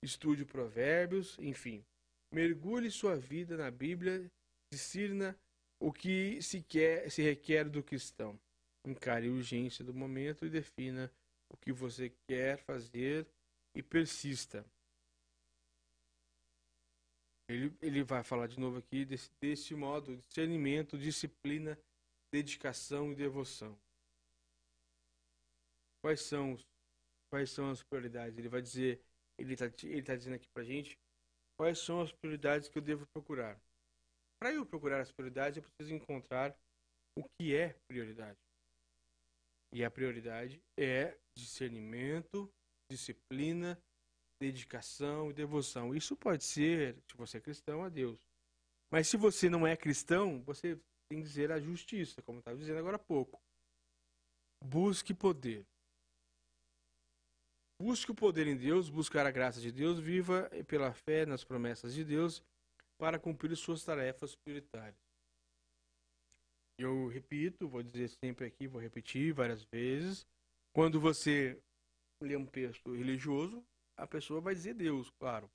Estude Provérbios, enfim. Mergulhe sua vida na Bíblia, discirna o que se, quer, se requer do cristão encare a urgência do momento e defina o que você quer fazer e persista. Ele, ele vai falar de novo aqui desse, desse modo: discernimento, disciplina, dedicação e devoção. Quais são, quais são as prioridades? Ele vai dizer, ele está ele tá dizendo aqui para gente quais são as prioridades que eu devo procurar. Para eu procurar as prioridades, eu preciso encontrar o que é prioridade. E a prioridade é discernimento, disciplina, dedicação e devoção. Isso pode ser, se você é cristão, a Deus. Mas se você não é cristão, você tem que dizer a justiça, como estava dizendo agora há pouco. Busque poder. Busque o poder em Deus, buscar a graça de Deus, viva pela fé nas promessas de Deus para cumprir suas tarefas prioritárias eu repito, vou dizer sempre aqui, vou repetir várias vezes. Quando você lê um texto religioso, a pessoa vai dizer Deus, claro.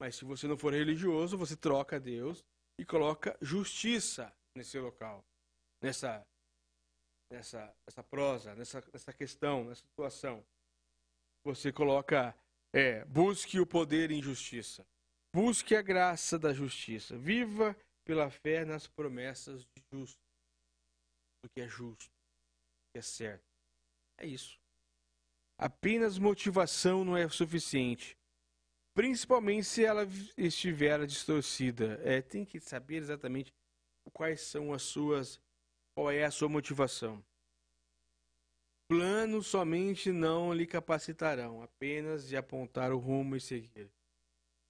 Mas se você não for religioso, você troca Deus e coloca justiça nesse local, nessa, nessa, nessa prosa, nessa, nessa questão, nessa situação. Você coloca, é, busque o poder em justiça. Busque a graça da justiça. Viva pela fé nas promessas de justiça do que é justo, do que é certo. É isso. Apenas motivação não é suficiente. Principalmente se ela estiver distorcida. É, tem que saber exatamente quais são as suas. qual é a sua motivação. Planos somente não lhe capacitarão, apenas de apontar o rumo e seguir.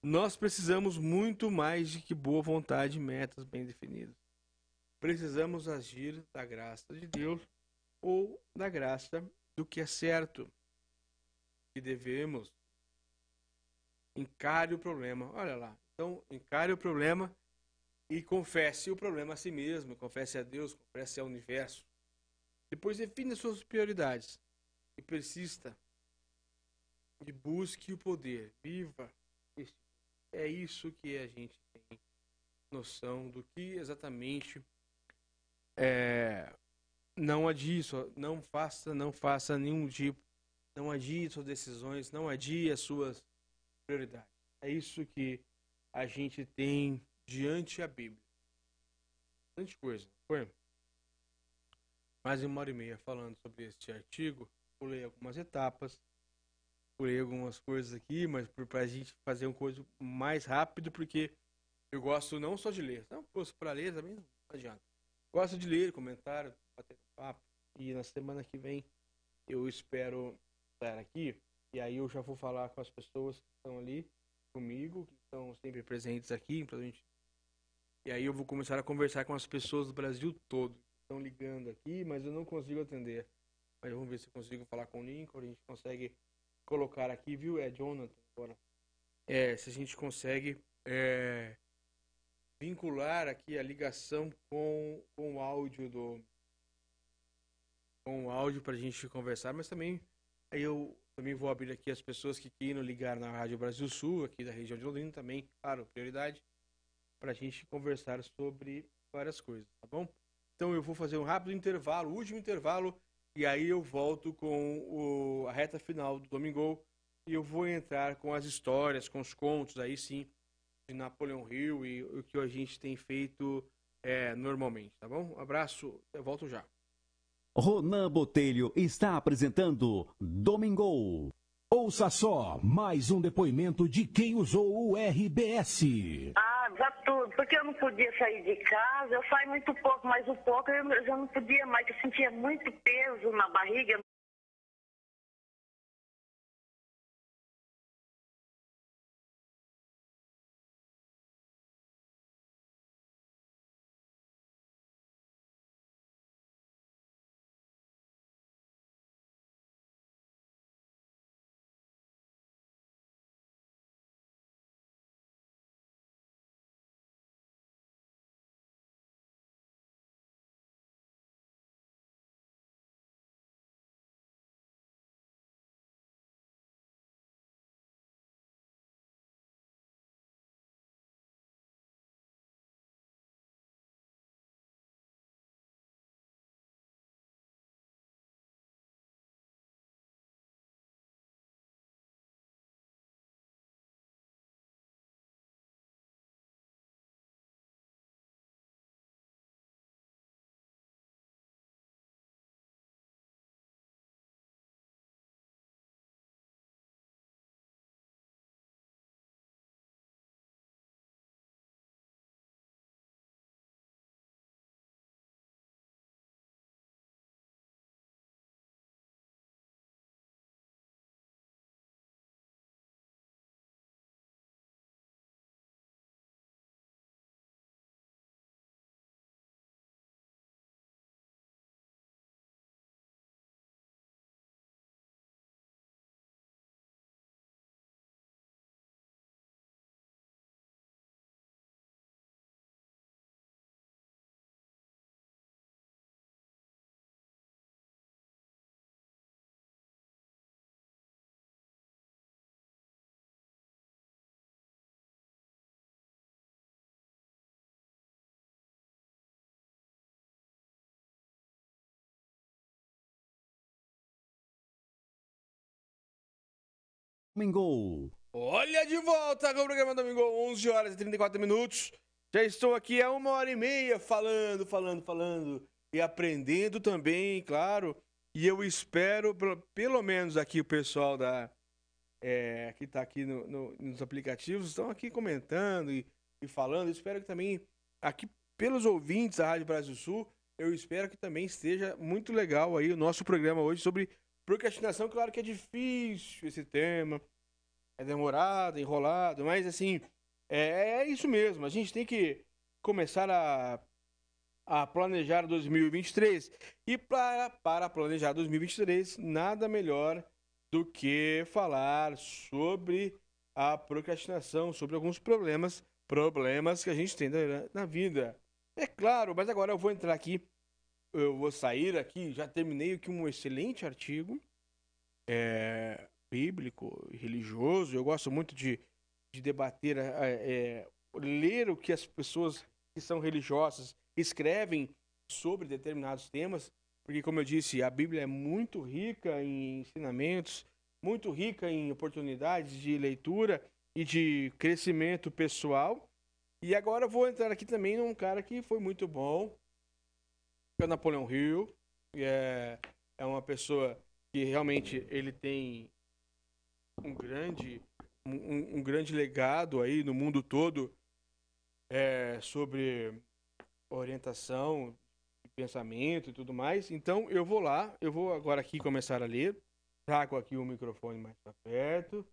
Nós precisamos muito mais de que boa vontade e metas bem definidas. Precisamos agir da graça de Deus ou da graça do que é certo. E devemos encare o problema. Olha lá. Então, encare o problema e confesse o problema a si mesmo, confesse a Deus, confesse ao universo. Depois define suas prioridades e persista. E busque o poder. Viva É isso que a gente tem noção do que exatamente é, não adie sua, não faça, não faça nenhum tipo, não adie suas decisões, não adie as suas prioridades. É isso que a gente tem diante a Bíblia. Tanta coisa, foi? Mais uma hora e meia falando sobre este artigo, pulei algumas etapas, pulei algumas coisas aqui, mas para a gente fazer uma coisa mais rápido, porque eu gosto não só de ler, não fosse para ler também não adianta. Gosto de ler comentário, bater papo. E na semana que vem eu espero estar aqui. E aí eu já vou falar com as pessoas que estão ali comigo, que estão sempre presentes aqui, pra gente. E aí eu vou começar a conversar com as pessoas do Brasil todo. Estão ligando aqui, mas eu não consigo atender. Mas vamos ver se eu consigo falar com o Lincoln. A gente consegue colocar aqui, viu? É Jonathan agora. É, se a gente consegue é, vincular aqui a ligação com, com o áudio do com o áudio para a gente conversar, mas também eu também vou abrir aqui as pessoas que queiram ligar na Rádio Brasil Sul, aqui da região de Londrina também, claro, prioridade, para a gente conversar sobre várias coisas, tá bom? Então eu vou fazer um rápido intervalo, último intervalo, e aí eu volto com o, a reta final do Domingo e eu vou entrar com as histórias, com os contos, aí sim, de Napoleon Hill e o que a gente tem feito é, normalmente, tá bom? Um abraço, eu volto já. Ronan Botelho está apresentando Domingo. Ouça só mais um depoimento de quem usou o RBS. Ah, já tudo, porque eu não podia sair de casa, eu saí muito pouco, mas um pouco eu já não podia mais, eu sentia muito peso na barriga. Domingo. Olha de volta com o programa Domingo, 11 horas e 34 minutos. Já estou aqui há uma hora e meia falando, falando, falando e aprendendo também, claro. E eu espero, pelo menos aqui o pessoal da é, que está aqui no, no, nos aplicativos, estão aqui comentando e, e falando. Eu espero que também, aqui pelos ouvintes da Rádio Brasil Sul, eu espero que também esteja muito legal aí o nosso programa hoje sobre Procrastinação, claro que é difícil esse tema. É demorado, é enrolado, mas assim, é, é isso mesmo. A gente tem que começar a, a planejar 2023. E para, para planejar 2023, nada melhor do que falar sobre a procrastinação, sobre alguns problemas, problemas que a gente tem na, na vida. É claro, mas agora eu vou entrar aqui eu vou sair aqui, já terminei aqui um excelente artigo é, bíblico, religioso. Eu gosto muito de, de debater, é, é, ler o que as pessoas que são religiosas escrevem sobre determinados temas, porque, como eu disse, a Bíblia é muito rica em ensinamentos, muito rica em oportunidades de leitura e de crescimento pessoal. E agora vou entrar aqui também num cara que foi muito bom é Napoleão Hill, e é, é uma pessoa que realmente ele tem um grande, um, um grande legado aí no mundo todo é, sobre orientação, pensamento e tudo mais. Então eu vou lá, eu vou agora aqui começar a ler. Trago aqui o microfone mais perto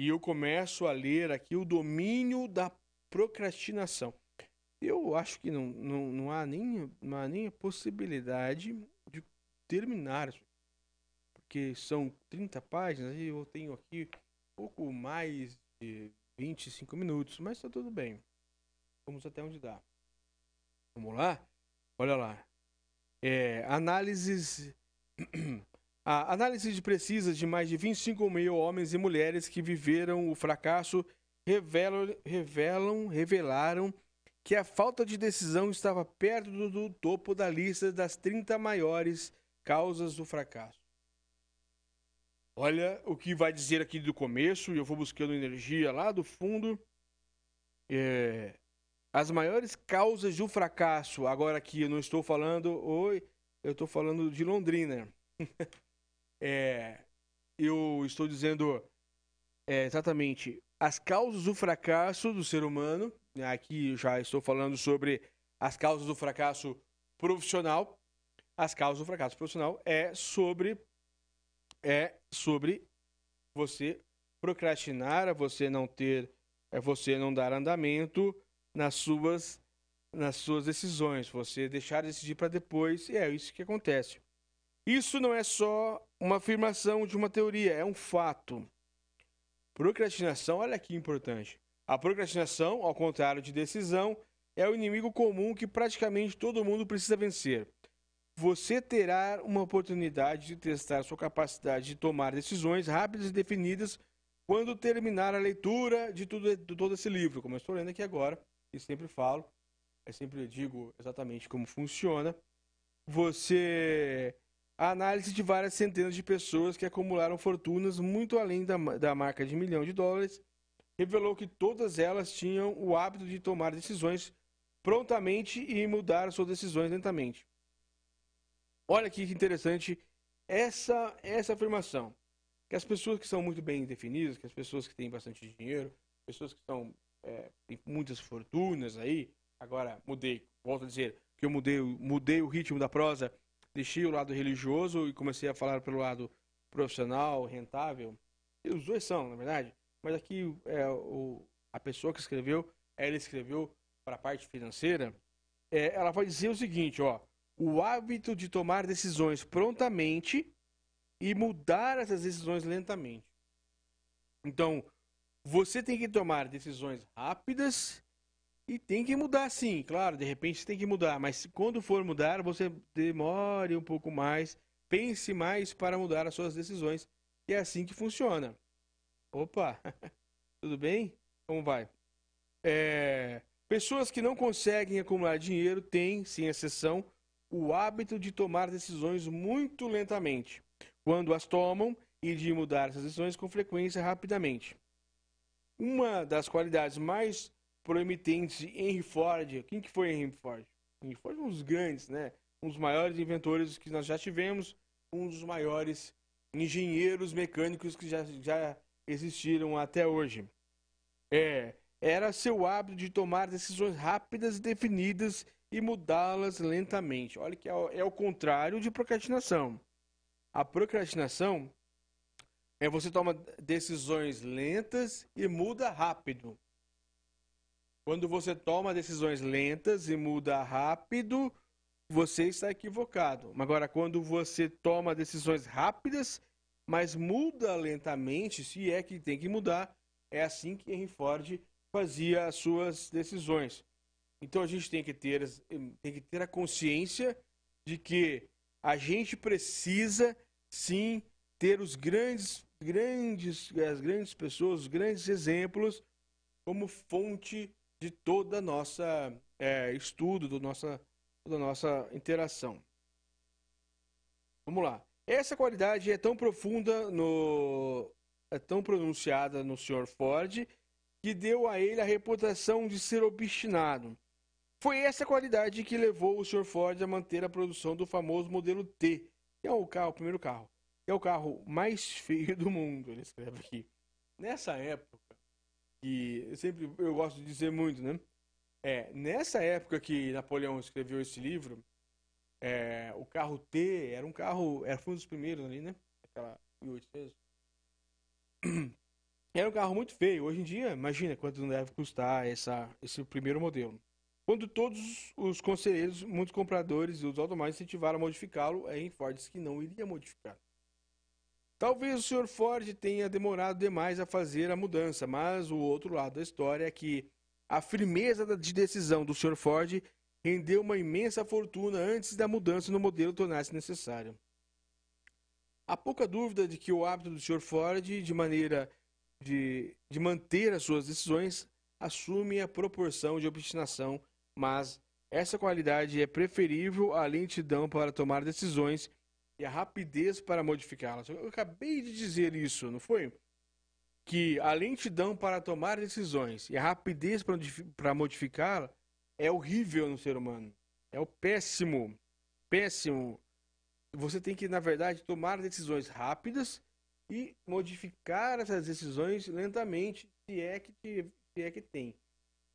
e eu começo a ler aqui o domínio da procrastinação. Eu acho que não, não, não, há, nem, não há nem a possibilidade de terminar, porque são 30 páginas e eu tenho aqui pouco mais de 25 minutos, mas tá tudo bem. Vamos até onde dá. Vamos lá? Olha lá. É, análises. A análise de precisa de mais de 25 mil homens e mulheres que viveram o fracasso revelam, revelam revelaram que a falta de decisão estava perto do topo da lista das 30 maiores causas do fracasso. Olha o que vai dizer aqui do começo, e eu vou buscando energia lá do fundo. É, as maiores causas do fracasso, agora aqui eu não estou falando, oi, eu estou falando de Londrina. é, eu estou dizendo é, exatamente as causas do fracasso do ser humano Aqui já estou falando sobre as causas do fracasso profissional. As causas do fracasso profissional é sobre é sobre você procrastinar, é você não ter, é você não dar andamento nas suas nas suas decisões, você deixar de decidir para depois, e é isso que acontece. Isso não é só uma afirmação de uma teoria, é um fato. Procrastinação, olha que importante. A procrastinação, ao contrário de decisão, é o inimigo comum que praticamente todo mundo precisa vencer. Você terá uma oportunidade de testar sua capacidade de tomar decisões rápidas e definidas quando terminar a leitura de, tudo, de todo esse livro, como eu estou lendo aqui agora, e sempre falo, eu sempre digo exatamente como funciona. Você. A análise de várias centenas de pessoas que acumularam fortunas muito além da, da marca de milhão de dólares revelou que todas elas tinham o hábito de tomar decisões prontamente e mudar suas decisões lentamente. Olha aqui que interessante essa, essa afirmação. Que as pessoas que são muito bem definidas, que as pessoas que têm bastante dinheiro, pessoas que são, é, têm muitas fortunas aí, agora mudei, volto a dizer que eu mudei, mudei o ritmo da prosa, deixei o lado religioso e comecei a falar pelo lado profissional, rentável. E os dois são, na verdade mas aqui é, o, a pessoa que escreveu, ela escreveu para a parte financeira, é, ela vai dizer o seguinte, ó, o hábito de tomar decisões prontamente e mudar essas decisões lentamente. Então, você tem que tomar decisões rápidas e tem que mudar sim, claro, de repente você tem que mudar, mas quando for mudar, você demore um pouco mais, pense mais para mudar as suas decisões. E é assim que funciona. Opa, tudo bem? Como vai? É... Pessoas que não conseguem acumular dinheiro têm, sem exceção, o hábito de tomar decisões muito lentamente, quando as tomam e de mudar essas decisões com frequência rapidamente. Uma das qualidades mais proemitentes de Henry Ford, quem que foi Henry Ford? Henry Ford é um dos grandes, né? Um dos maiores inventores que nós já tivemos, um dos maiores engenheiros mecânicos que já, já existiram até hoje. É, era seu hábito de tomar decisões rápidas e definidas e mudá-las lentamente. Olha que é, é o contrário de procrastinação. A procrastinação é você toma decisões lentas e muda rápido. Quando você toma decisões lentas e muda rápido, você está equivocado. Agora, quando você toma decisões rápidas mas muda lentamente, se é que tem que mudar. É assim que Henry Ford fazia as suas decisões. Então a gente tem que ter, tem que ter a consciência de que a gente precisa sim ter os grandes, grandes, as grandes pessoas, os grandes exemplos como fonte de toda a nossa é, estudo, do nossa, da nossa interação. Vamos lá. Essa qualidade é tão profunda no é tão pronunciada no Sr. Ford que deu a ele a reputação de ser obstinado. Foi essa qualidade que levou o Sr. Ford a manter a produção do famoso modelo T, que é o carro, o primeiro carro, que é o carro mais feio do mundo, ele escreve aqui. Nessa época, que eu sempre eu gosto de dizer muito, né? É, nessa época que Napoleão escreveu esse livro, é, o carro T era um carro, era foi um dos primeiros ali, né? Aquela 1800. Era um carro muito feio. Hoje em dia, imagina quanto não deve custar essa, esse primeiro modelo. Quando todos os conselheiros, muitos compradores e os automóveis incentivaram a modificá-lo, é em Ford disse que não iria modificar. Talvez o Sr. Ford tenha demorado demais a fazer a mudança, mas o outro lado da história é que a firmeza de decisão do Sr. Ford rendeu uma imensa fortuna antes da mudança no modelo tornar-se necessária. Há pouca dúvida de que o hábito do Sr. Ford de maneira de, de manter as suas decisões assume a proporção de obstinação, mas essa qualidade é preferível à lentidão para tomar decisões e à rapidez para modificá-las. Eu acabei de dizer isso, não foi? Que a lentidão para tomar decisões e a rapidez para modificá-las é horrível no ser humano. É o péssimo, péssimo. Você tem que, na verdade, tomar decisões rápidas e modificar essas decisões lentamente, se é que, se é que tem.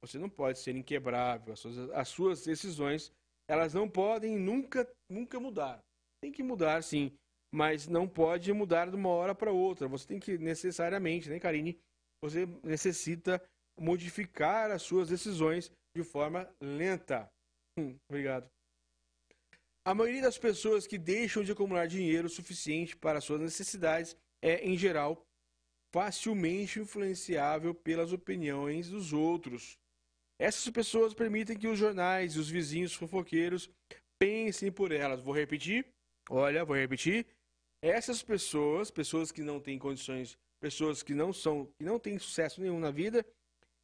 Você não pode ser inquebrável. As suas, as suas decisões, elas não podem nunca, nunca mudar. Tem que mudar, sim, mas não pode mudar de uma hora para outra. Você tem que necessariamente, né, Karine? Você necessita modificar as suas decisões de forma lenta. Hum, obrigado. A maioria das pessoas que deixam de acumular dinheiro suficiente para suas necessidades é, em geral, facilmente influenciável pelas opiniões dos outros. Essas pessoas permitem que os jornais e os vizinhos fofoqueiros pensem por elas. Vou repetir? Olha, vou repetir. Essas pessoas, pessoas que não têm condições, pessoas que não são, que não têm sucesso nenhum na vida,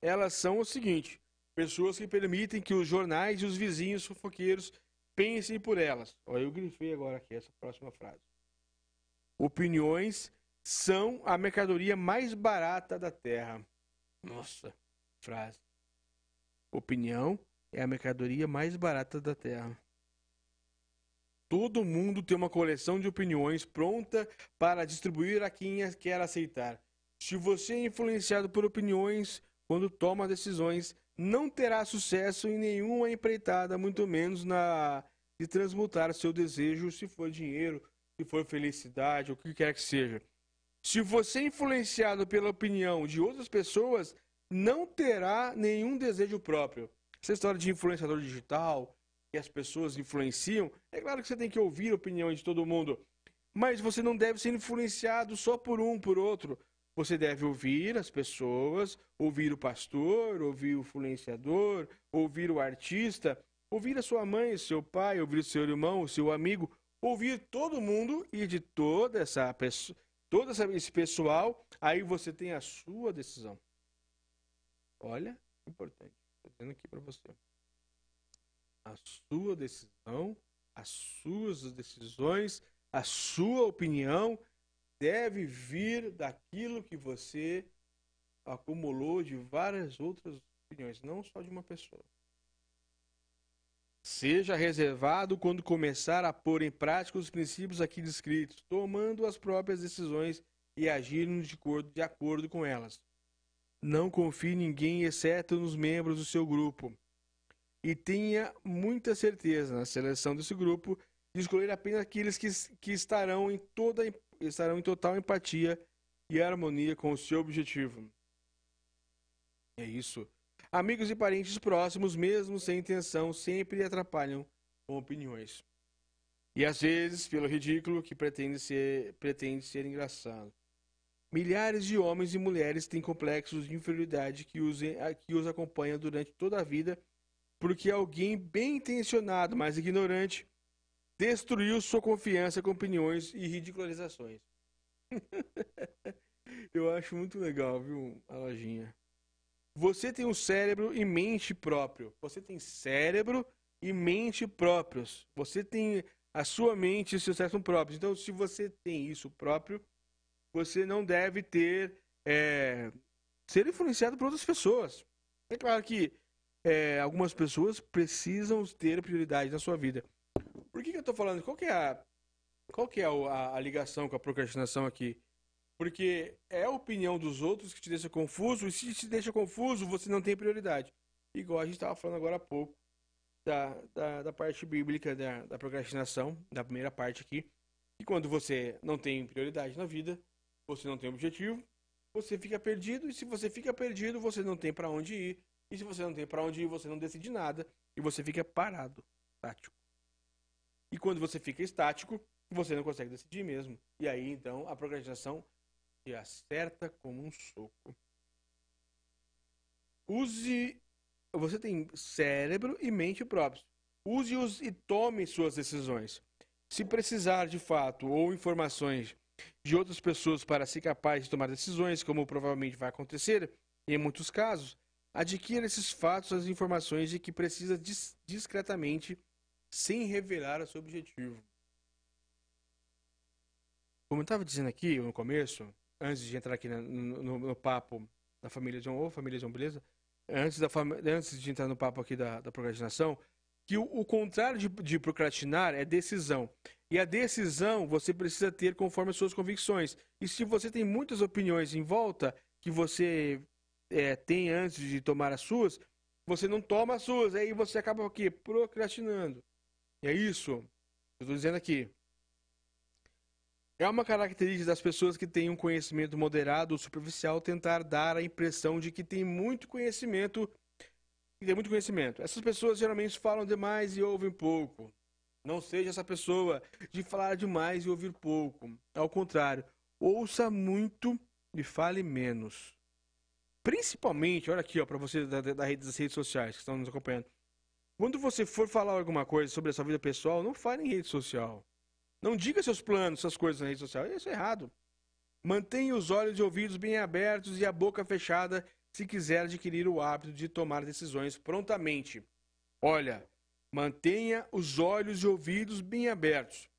elas são o seguinte: Pessoas que permitem que os jornais e os vizinhos fofoqueiros pensem por elas. Olha, eu grifei agora aqui essa próxima frase. Opiniões são a mercadoria mais barata da Terra. Nossa, frase. Opinião é a mercadoria mais barata da Terra. Todo mundo tem uma coleção de opiniões pronta para distribuir a quem quer aceitar. Se você é influenciado por opiniões, quando toma decisões, não terá sucesso em nenhuma empreitada, muito menos na de transmutar seu desejo, se for dinheiro, se for felicidade, o que quer que seja. Se você é influenciado pela opinião de outras pessoas, não terá nenhum desejo próprio. Essa história de influenciador digital, que as pessoas influenciam, é claro que você tem que ouvir a opinião de todo mundo, mas você não deve ser influenciado só por um, por outro. Você deve ouvir as pessoas, ouvir o pastor, ouvir o influenciador, ouvir o artista, ouvir a sua mãe, seu pai, ouvir o seu irmão, o seu amigo, ouvir todo mundo e de toda essa todo esse pessoal, aí você tem a sua decisão. Olha, importante. Estou dizendo aqui para você. A sua decisão, as suas decisões, a sua opinião deve vir daquilo que você acumulou de várias outras opiniões, não só de uma pessoa. Seja reservado quando começar a pôr em prática os princípios aqui descritos, tomando as próprias decisões e agindo de acordo, de acordo com elas. Não confie em ninguém exceto nos membros do seu grupo. E tenha muita certeza na seleção desse grupo de escolher apenas aqueles que, que estarão em toda a estarão em total empatia e harmonia com o seu objetivo. É isso. Amigos e parentes próximos, mesmo sem intenção, sempre atrapalham com opiniões. E às vezes, pelo ridículo que pretende ser, pretende ser engraçado. Milhares de homens e mulheres têm complexos de inferioridade que os, que os acompanham durante toda a vida, porque alguém bem intencionado, mas ignorante, destruiu sua confiança com opiniões e ridicularizações. Eu acho muito legal, viu, a lojinha. Você tem um cérebro e mente próprio. Você tem cérebro e mente próprios. Você tem a sua mente e seu cérebro próprios. Então, se você tem isso próprio, você não deve ter é, ser influenciado por outras pessoas. É claro que é, algumas pessoas precisam ter prioridade na sua vida que eu tô falando? Qual que é a, qual que é a, a ligação com a procrastinação aqui? Porque é a opinião dos outros que te deixa confuso, e se te deixa confuso, você não tem prioridade. Igual a gente estava falando agora há pouco da, da, da parte bíblica da, da procrastinação, da primeira parte aqui. E quando você não tem prioridade na vida, você não tem objetivo, você fica perdido, e se você fica perdido, você não tem para onde ir, e se você não tem para onde ir, você não decide nada, e você fica parado, tático. E quando você fica estático, você não consegue decidir mesmo. E aí, então, a procrastinação te acerta como um soco. Use. Você tem cérebro e mente próprios. Use-os e tome suas decisões. Se precisar de fato ou informações de outras pessoas para ser capaz de tomar decisões, como provavelmente vai acontecer, em muitos casos, adquira esses fatos as informações de que precisa dis discretamente sem revelar o seu objetivo. Como eu estava dizendo aqui no começo, antes de entrar aqui no, no, no papo da família John ou família John Beleza, antes, da antes de entrar no papo aqui da, da procrastinação, que o, o contrário de, de, procrastinar é decisão. E a decisão você precisa ter conforme as suas convicções. E se você tem muitas opiniões em volta que você é, tem antes de tomar as suas, você não toma as suas, aí você acaba aqui Procrastinando é isso que eu estou dizendo aqui. É uma característica das pessoas que têm um conhecimento moderado ou superficial tentar dar a impressão de que tem muito conhecimento. tem muito conhecimento. Essas pessoas geralmente falam demais e ouvem pouco. Não seja essa pessoa de falar demais e ouvir pouco. Ao contrário, ouça muito e fale menos. Principalmente, olha aqui, ó, para vocês da, da, das redes sociais que estão nos acompanhando. Quando você for falar alguma coisa sobre a sua vida pessoal, não fale em rede social. Não diga seus planos, suas coisas na rede social. Isso é errado. Mantenha os olhos e ouvidos bem abertos e a boca fechada se quiser adquirir o hábito de tomar decisões prontamente. Olha, mantenha os olhos e ouvidos bem abertos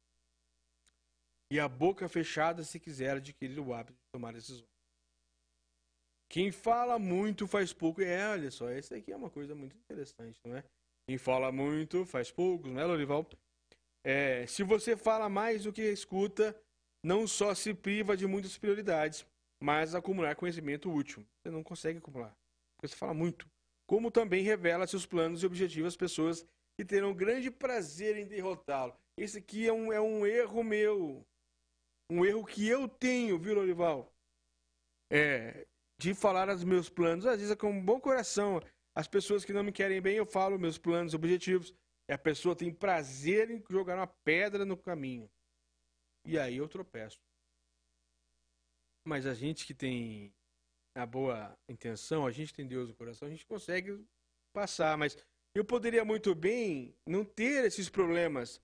e a boca fechada se quiser adquirir o hábito de tomar decisões. Quem fala muito faz pouco. É, olha só, essa aqui é uma coisa muito interessante, não é? Quem fala muito faz poucos, né, Lorival? É, se você fala mais do que escuta, não só se priva de muitas prioridades, mas acumular conhecimento útil. Você não consegue acumular, porque você fala muito. Como também revela seus planos e objetivos às pessoas que terão grande prazer em derrotá-lo. Esse aqui é um, é um erro meu. Um erro que eu tenho, viu, Lorival? É, de falar os meus planos. Às vezes é com um bom coração. As pessoas que não me querem bem, eu falo meus planos, objetivos. E a pessoa tem prazer em jogar uma pedra no caminho. E aí eu tropeço. Mas a gente que tem a boa intenção, a gente tem Deus no coração, a gente consegue passar. Mas eu poderia muito bem não ter esses problemas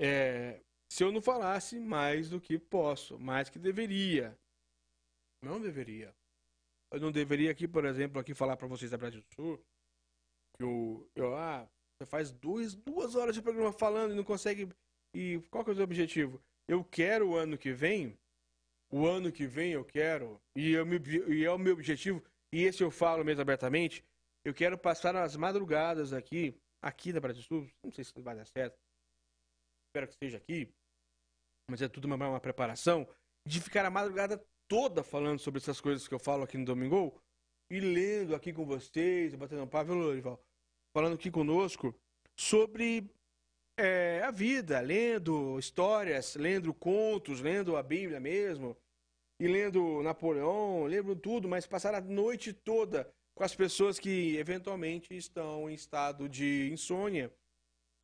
é, se eu não falasse mais do que posso, mais que deveria. Não deveria. Eu não deveria aqui, por exemplo, aqui falar para vocês da Brasil Sul que o eu, ah, você faz duas duas horas de programa falando e não consegue e qual que é o seu objetivo? Eu quero o ano que vem, o ano que vem eu quero e, eu me, e é o meu objetivo e esse eu falo mesmo abertamente. Eu quero passar as madrugadas aqui, aqui da Brasil Sul. Não sei se vai dar certo. Espero que esteja aqui, mas é tudo uma, uma preparação de ficar a madrugada toda falando sobre essas coisas que eu falo aqui no Domingo e lendo aqui com vocês, batendo um papo, Lourival falando aqui conosco sobre é, a vida, lendo histórias, lendo contos, lendo a Bíblia mesmo, e lendo Napoleão, lembro tudo, mas passar a noite toda com as pessoas que eventualmente estão em estado de insônia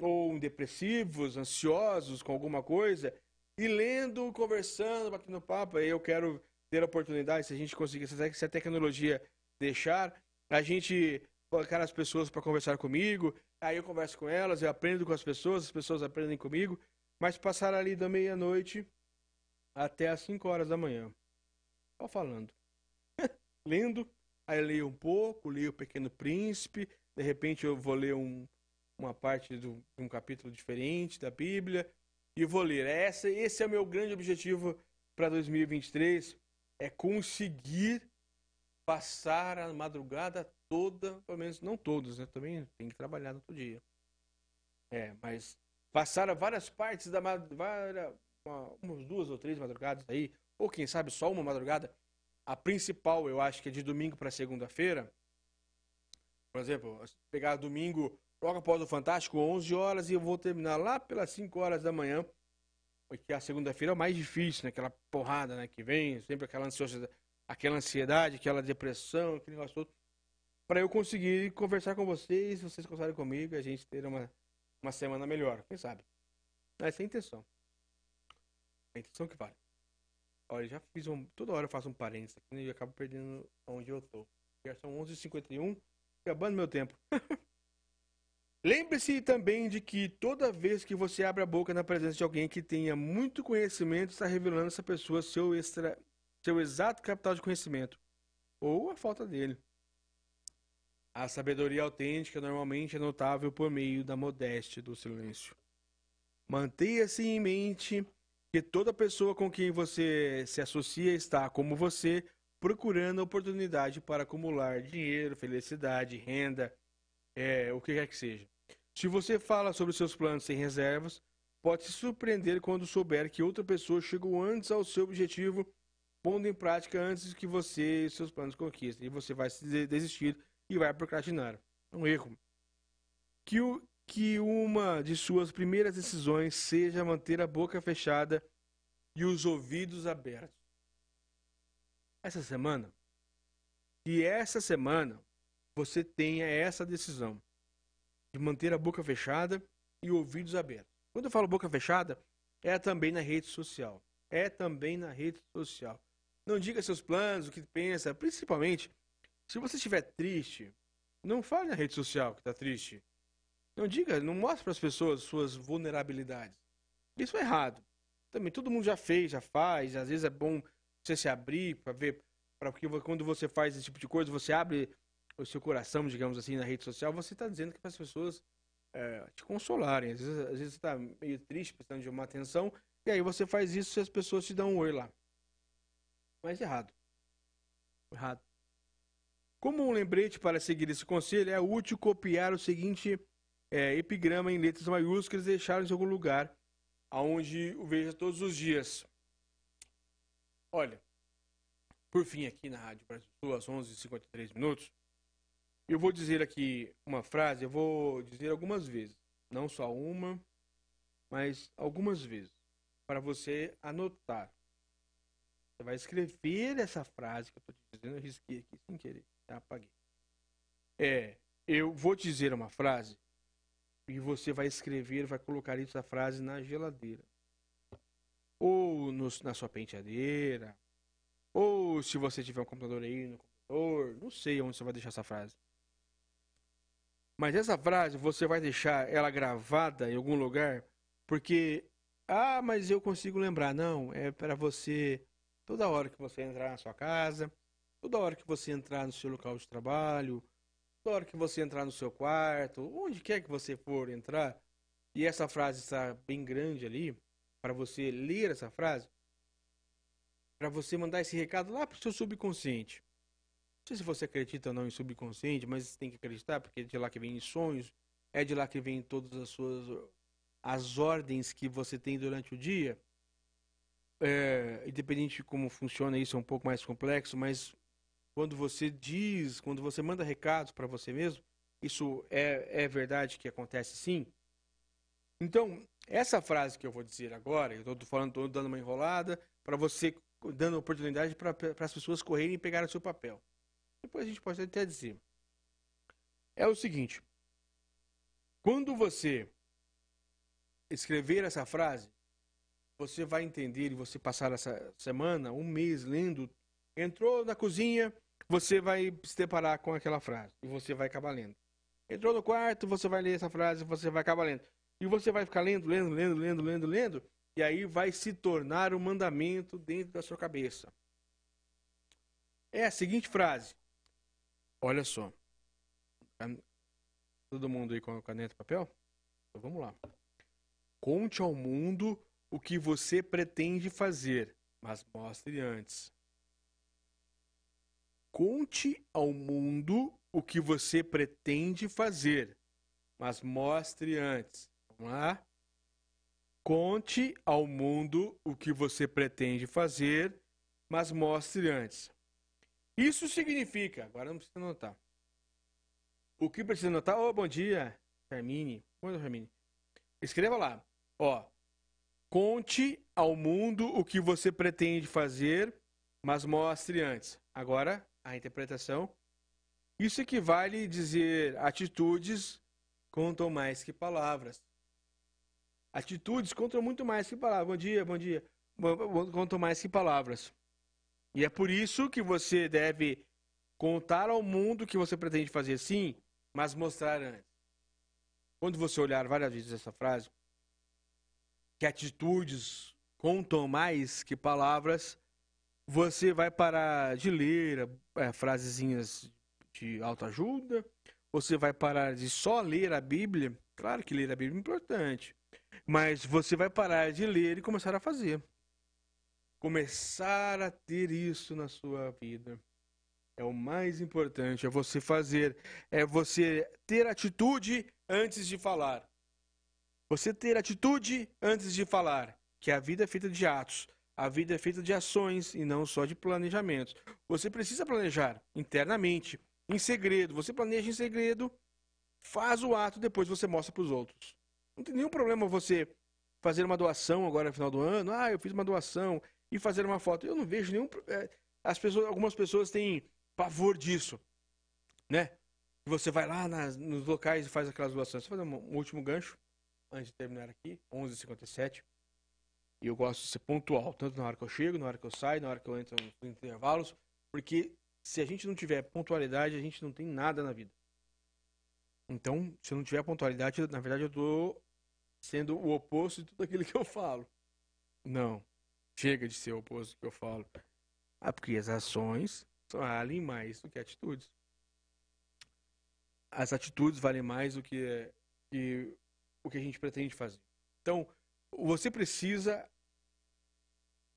ou depressivos, ansiosos com alguma coisa, e lendo, conversando, batendo papo, aí eu quero ter a oportunidade, se a gente conseguir, se a tecnologia deixar, a gente colocar as pessoas para conversar comigo, aí eu converso com elas, eu aprendo com as pessoas, as pessoas aprendem comigo, mas passar ali da meia-noite até as 5 horas da manhã. Só falando. Lendo, aí leio um pouco, leio o Pequeno Príncipe, de repente eu vou ler um, uma parte de um capítulo diferente da Bíblia e vou ler. Essa, esse é o meu grande objetivo para 2023 é conseguir passar a madrugada toda, pelo menos não todos, né? Também tem que trabalhar no outro dia. É, mas passar várias partes da madrugada, umas duas ou três madrugadas aí, ou quem sabe só uma madrugada. A principal, eu acho que é de domingo para segunda-feira. Por exemplo, pegar domingo logo após o Fantástico, 11 horas, e eu vou terminar lá pelas 5 horas da manhã que a segunda-feira é o mais difícil, né? Aquela porrada, né? Que vem, sempre aquela ansiosidade, aquela ansiedade, aquela depressão, aquele negócio todo. Para eu conseguir conversar com vocês, vocês conversarem comigo e a gente ter uma, uma semana melhor, quem sabe? Essa é a intenção. A intenção que vale. Olha, já fiz um. Toda hora eu faço um parênteses aqui né, e acabo perdendo onde eu tô. Já são 11h51, acabando meu tempo. Lembre-se também de que toda vez que você abre a boca na presença de alguém que tenha muito conhecimento, está revelando essa pessoa seu, extra, seu exato capital de conhecimento ou a falta dele. A sabedoria autêntica normalmente é notável por meio da modéstia do silêncio. Mantenha-se em mente que toda pessoa com quem você se associa está, como você, procurando oportunidade para acumular dinheiro, felicidade, renda, é, o que quer que seja. Se você fala sobre seus planos sem reservas, pode se surpreender quando souber que outra pessoa chegou antes ao seu objetivo, pondo em prática antes que você e seus planos conquistem. E você vai se desistir e vai procrastinar. É um erro. Que, o, que uma de suas primeiras decisões seja manter a boca fechada e os ouvidos abertos. Essa semana, que essa semana você tenha essa decisão de manter a boca fechada e ouvidos abertos. Quando eu falo boca fechada, é também na rede social. É também na rede social. Não diga seus planos, o que pensa, principalmente se você estiver triste, não fale na rede social que está triste. Não diga, não mostre para as pessoas suas vulnerabilidades. Isso é errado. Também todo mundo já fez, já faz. Às vezes é bom você se abrir para ver, porque quando você faz esse tipo de coisa, você abre o seu coração, digamos assim, na rede social, você está dizendo que é para as pessoas é, te consolarem. Às vezes, às vezes você está meio triste, precisando de uma atenção, e aí você faz isso e as pessoas te dão um oi lá. Mas errado. Errado. Como um lembrete para seguir esse conselho, é útil copiar o seguinte é, epigrama em letras maiúsculas e deixar em algum lugar aonde o veja todos os dias. Olha, por fim aqui na Rádio Brasil Sul, às 11h53 minutos, eu vou dizer aqui uma frase, eu vou dizer algumas vezes, não só uma, mas algumas vezes, para você anotar. Você vai escrever essa frase que eu estou te dizendo, eu risquei aqui sem querer, tá? Apaguei. É, eu vou te dizer uma frase e você vai escrever, vai colocar essa frase na geladeira. Ou no, na sua penteadeira. Ou se você tiver um computador aí no computador, não sei onde você vai deixar essa frase. Mas essa frase você vai deixar ela gravada em algum lugar? Porque, ah, mas eu consigo lembrar. Não, é para você, toda hora que você entrar na sua casa, toda hora que você entrar no seu local de trabalho, toda hora que você entrar no seu quarto, onde quer que você for entrar, e essa frase está bem grande ali, para você ler essa frase, para você mandar esse recado lá para o seu subconsciente. Não sei se você acredita ou não em subconsciente, mas você tem que acreditar, porque é de lá que vem sonhos, é de lá que vem todas as suas as ordens que você tem durante o dia. É, independente de como funciona isso, é um pouco mais complexo, mas quando você diz, quando você manda recados para você mesmo, isso é, é verdade que acontece sim. Então, essa frase que eu vou dizer agora, eu estou falando, tô dando uma enrolada, para você, dando oportunidade para as pessoas correrem e pegarem o seu papel. Depois a gente pode até dizer. É o seguinte: quando você escrever essa frase, você vai entender e você passar essa semana, um mês lendo. Entrou na cozinha, você vai se deparar com aquela frase e você vai acabar lendo. Entrou no quarto, você vai ler essa frase você vai acabar lendo. E você vai ficar lendo, lendo, lendo, lendo, lendo, lendo, e aí vai se tornar um mandamento dentro da sua cabeça. É a seguinte frase: Olha só. Todo mundo aí com a caneta e papel? Então vamos lá. Conte ao mundo o que você pretende fazer, mas mostre antes. Conte ao mundo o que você pretende fazer, mas mostre antes. Vamos lá? Conte ao mundo o que você pretende fazer, mas mostre antes. Isso significa, agora não precisa anotar. O que precisa anotar? Oh, bom dia, Hermine. Bom dia, Hermine. Escreva lá. Ó, conte ao mundo o que você pretende fazer, mas mostre antes. Agora, a interpretação. Isso equivale dizer atitudes contam mais que palavras. Atitudes contam muito mais que palavras. Bom dia, bom dia. Contam mais que palavras. E é por isso que você deve contar ao mundo que você pretende fazer sim, mas mostrar antes. Quando você olhar várias vezes essa frase, que atitudes contam mais que palavras, você vai parar de ler é, frasezinhas de autoajuda, você vai parar de só ler a Bíblia. Claro que ler a Bíblia é importante, mas você vai parar de ler e começar a fazer começar a ter isso na sua vida. É o mais importante, é você fazer, é você ter atitude antes de falar. Você ter atitude antes de falar, que a vida é feita de atos, a vida é feita de ações e não só de planejamentos. Você precisa planejar internamente, em segredo. Você planeja em segredo, faz o ato, depois você mostra para os outros. Não tem nenhum problema você fazer uma doação agora no final do ano. Ah, eu fiz uma doação, e fazer uma foto. Eu não vejo nenhum. É, as pessoas, algumas pessoas têm pavor disso, né? Você vai lá nas, nos locais e faz aquelas doações. Só fazer um, um último gancho antes de terminar aqui, 11h57. E eu gosto de ser pontual, tanto na hora que eu chego, na hora que eu saio, na hora que eu entro nos intervalos, porque se a gente não tiver pontualidade, a gente não tem nada na vida. Então, se eu não tiver pontualidade, na verdade eu tô sendo o oposto de tudo aquilo que eu falo. Não, Chega de ser o oposto que eu falo. Ah, porque as ações valem mais do que atitudes. As atitudes valem mais do que, que o que a gente pretende fazer. Então, você precisa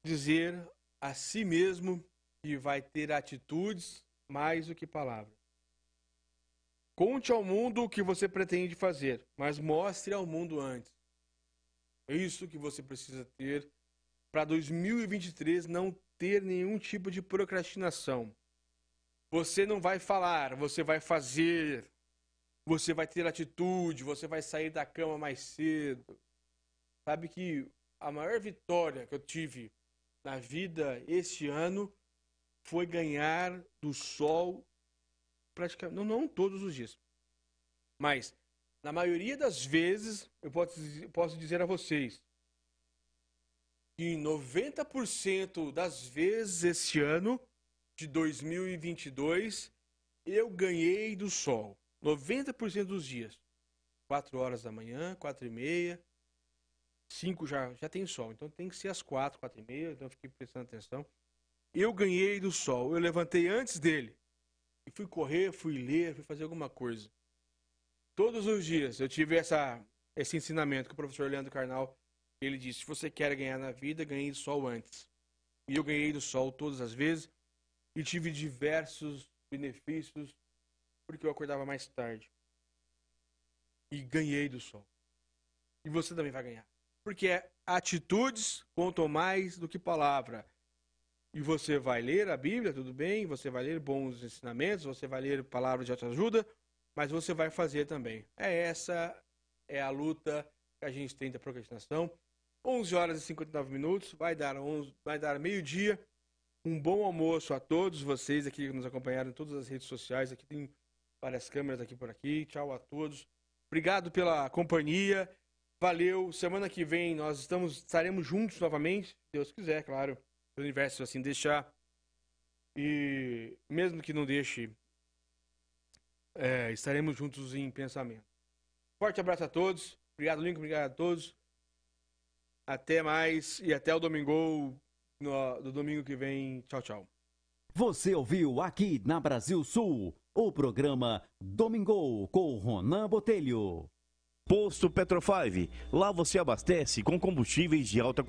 dizer a si mesmo que vai ter atitudes mais do que palavras. Conte ao mundo o que você pretende fazer, mas mostre ao mundo antes. É isso que você precisa ter para 2023 não ter nenhum tipo de procrastinação. Você não vai falar, você vai fazer. Você vai ter atitude, você vai sair da cama mais cedo. Sabe que a maior vitória que eu tive na vida este ano foi ganhar do sol praticamente não, não todos os dias, mas na maioria das vezes eu posso, posso dizer a vocês que 90% das vezes este ano de 2022 eu ganhei do sol. 90% dos dias. 4 horas da manhã, 4 e meia, 5 já, já tem sol. Então tem que ser às 4, 4 e meia. Então fiquei prestando atenção. Eu ganhei do sol. Eu levantei antes dele. E fui correr, fui ler, fui fazer alguma coisa. Todos os dias eu tive essa, esse ensinamento que o professor Leandro Carnal ele disse: Se você quer ganhar na vida, ganhei do sol antes. E eu ganhei do sol todas as vezes e tive diversos benefícios porque eu acordava mais tarde. E ganhei do sol. E você também vai ganhar. Porque é atitudes contam mais do que palavra. E você vai ler a Bíblia, tudo bem, você vai ler bons ensinamentos, você vai ler palavras de autoajuda, mas você vai fazer também. É essa é a luta que a gente tem da procrastinação. 11 horas e 59 minutos, vai dar, 11, vai dar meio-dia. Um bom almoço a todos vocês aqui que nos acompanharam em todas as redes sociais. Aqui tem várias câmeras aqui por aqui. Tchau a todos. Obrigado pela companhia. Valeu. Semana que vem nós estamos estaremos juntos novamente, se Deus quiser, claro. Se o universo assim deixar. E mesmo que não deixe, é, estaremos juntos em pensamento. Forte abraço a todos. Obrigado, Lincoln. Obrigado a todos. Até mais e até o domingo, no, do domingo que vem. Tchau, tchau. Você ouviu aqui na Brasil Sul o programa Domingo com Ronan Botelho. Posto Petro 5 Lá você abastece com combustíveis de alta qualidade.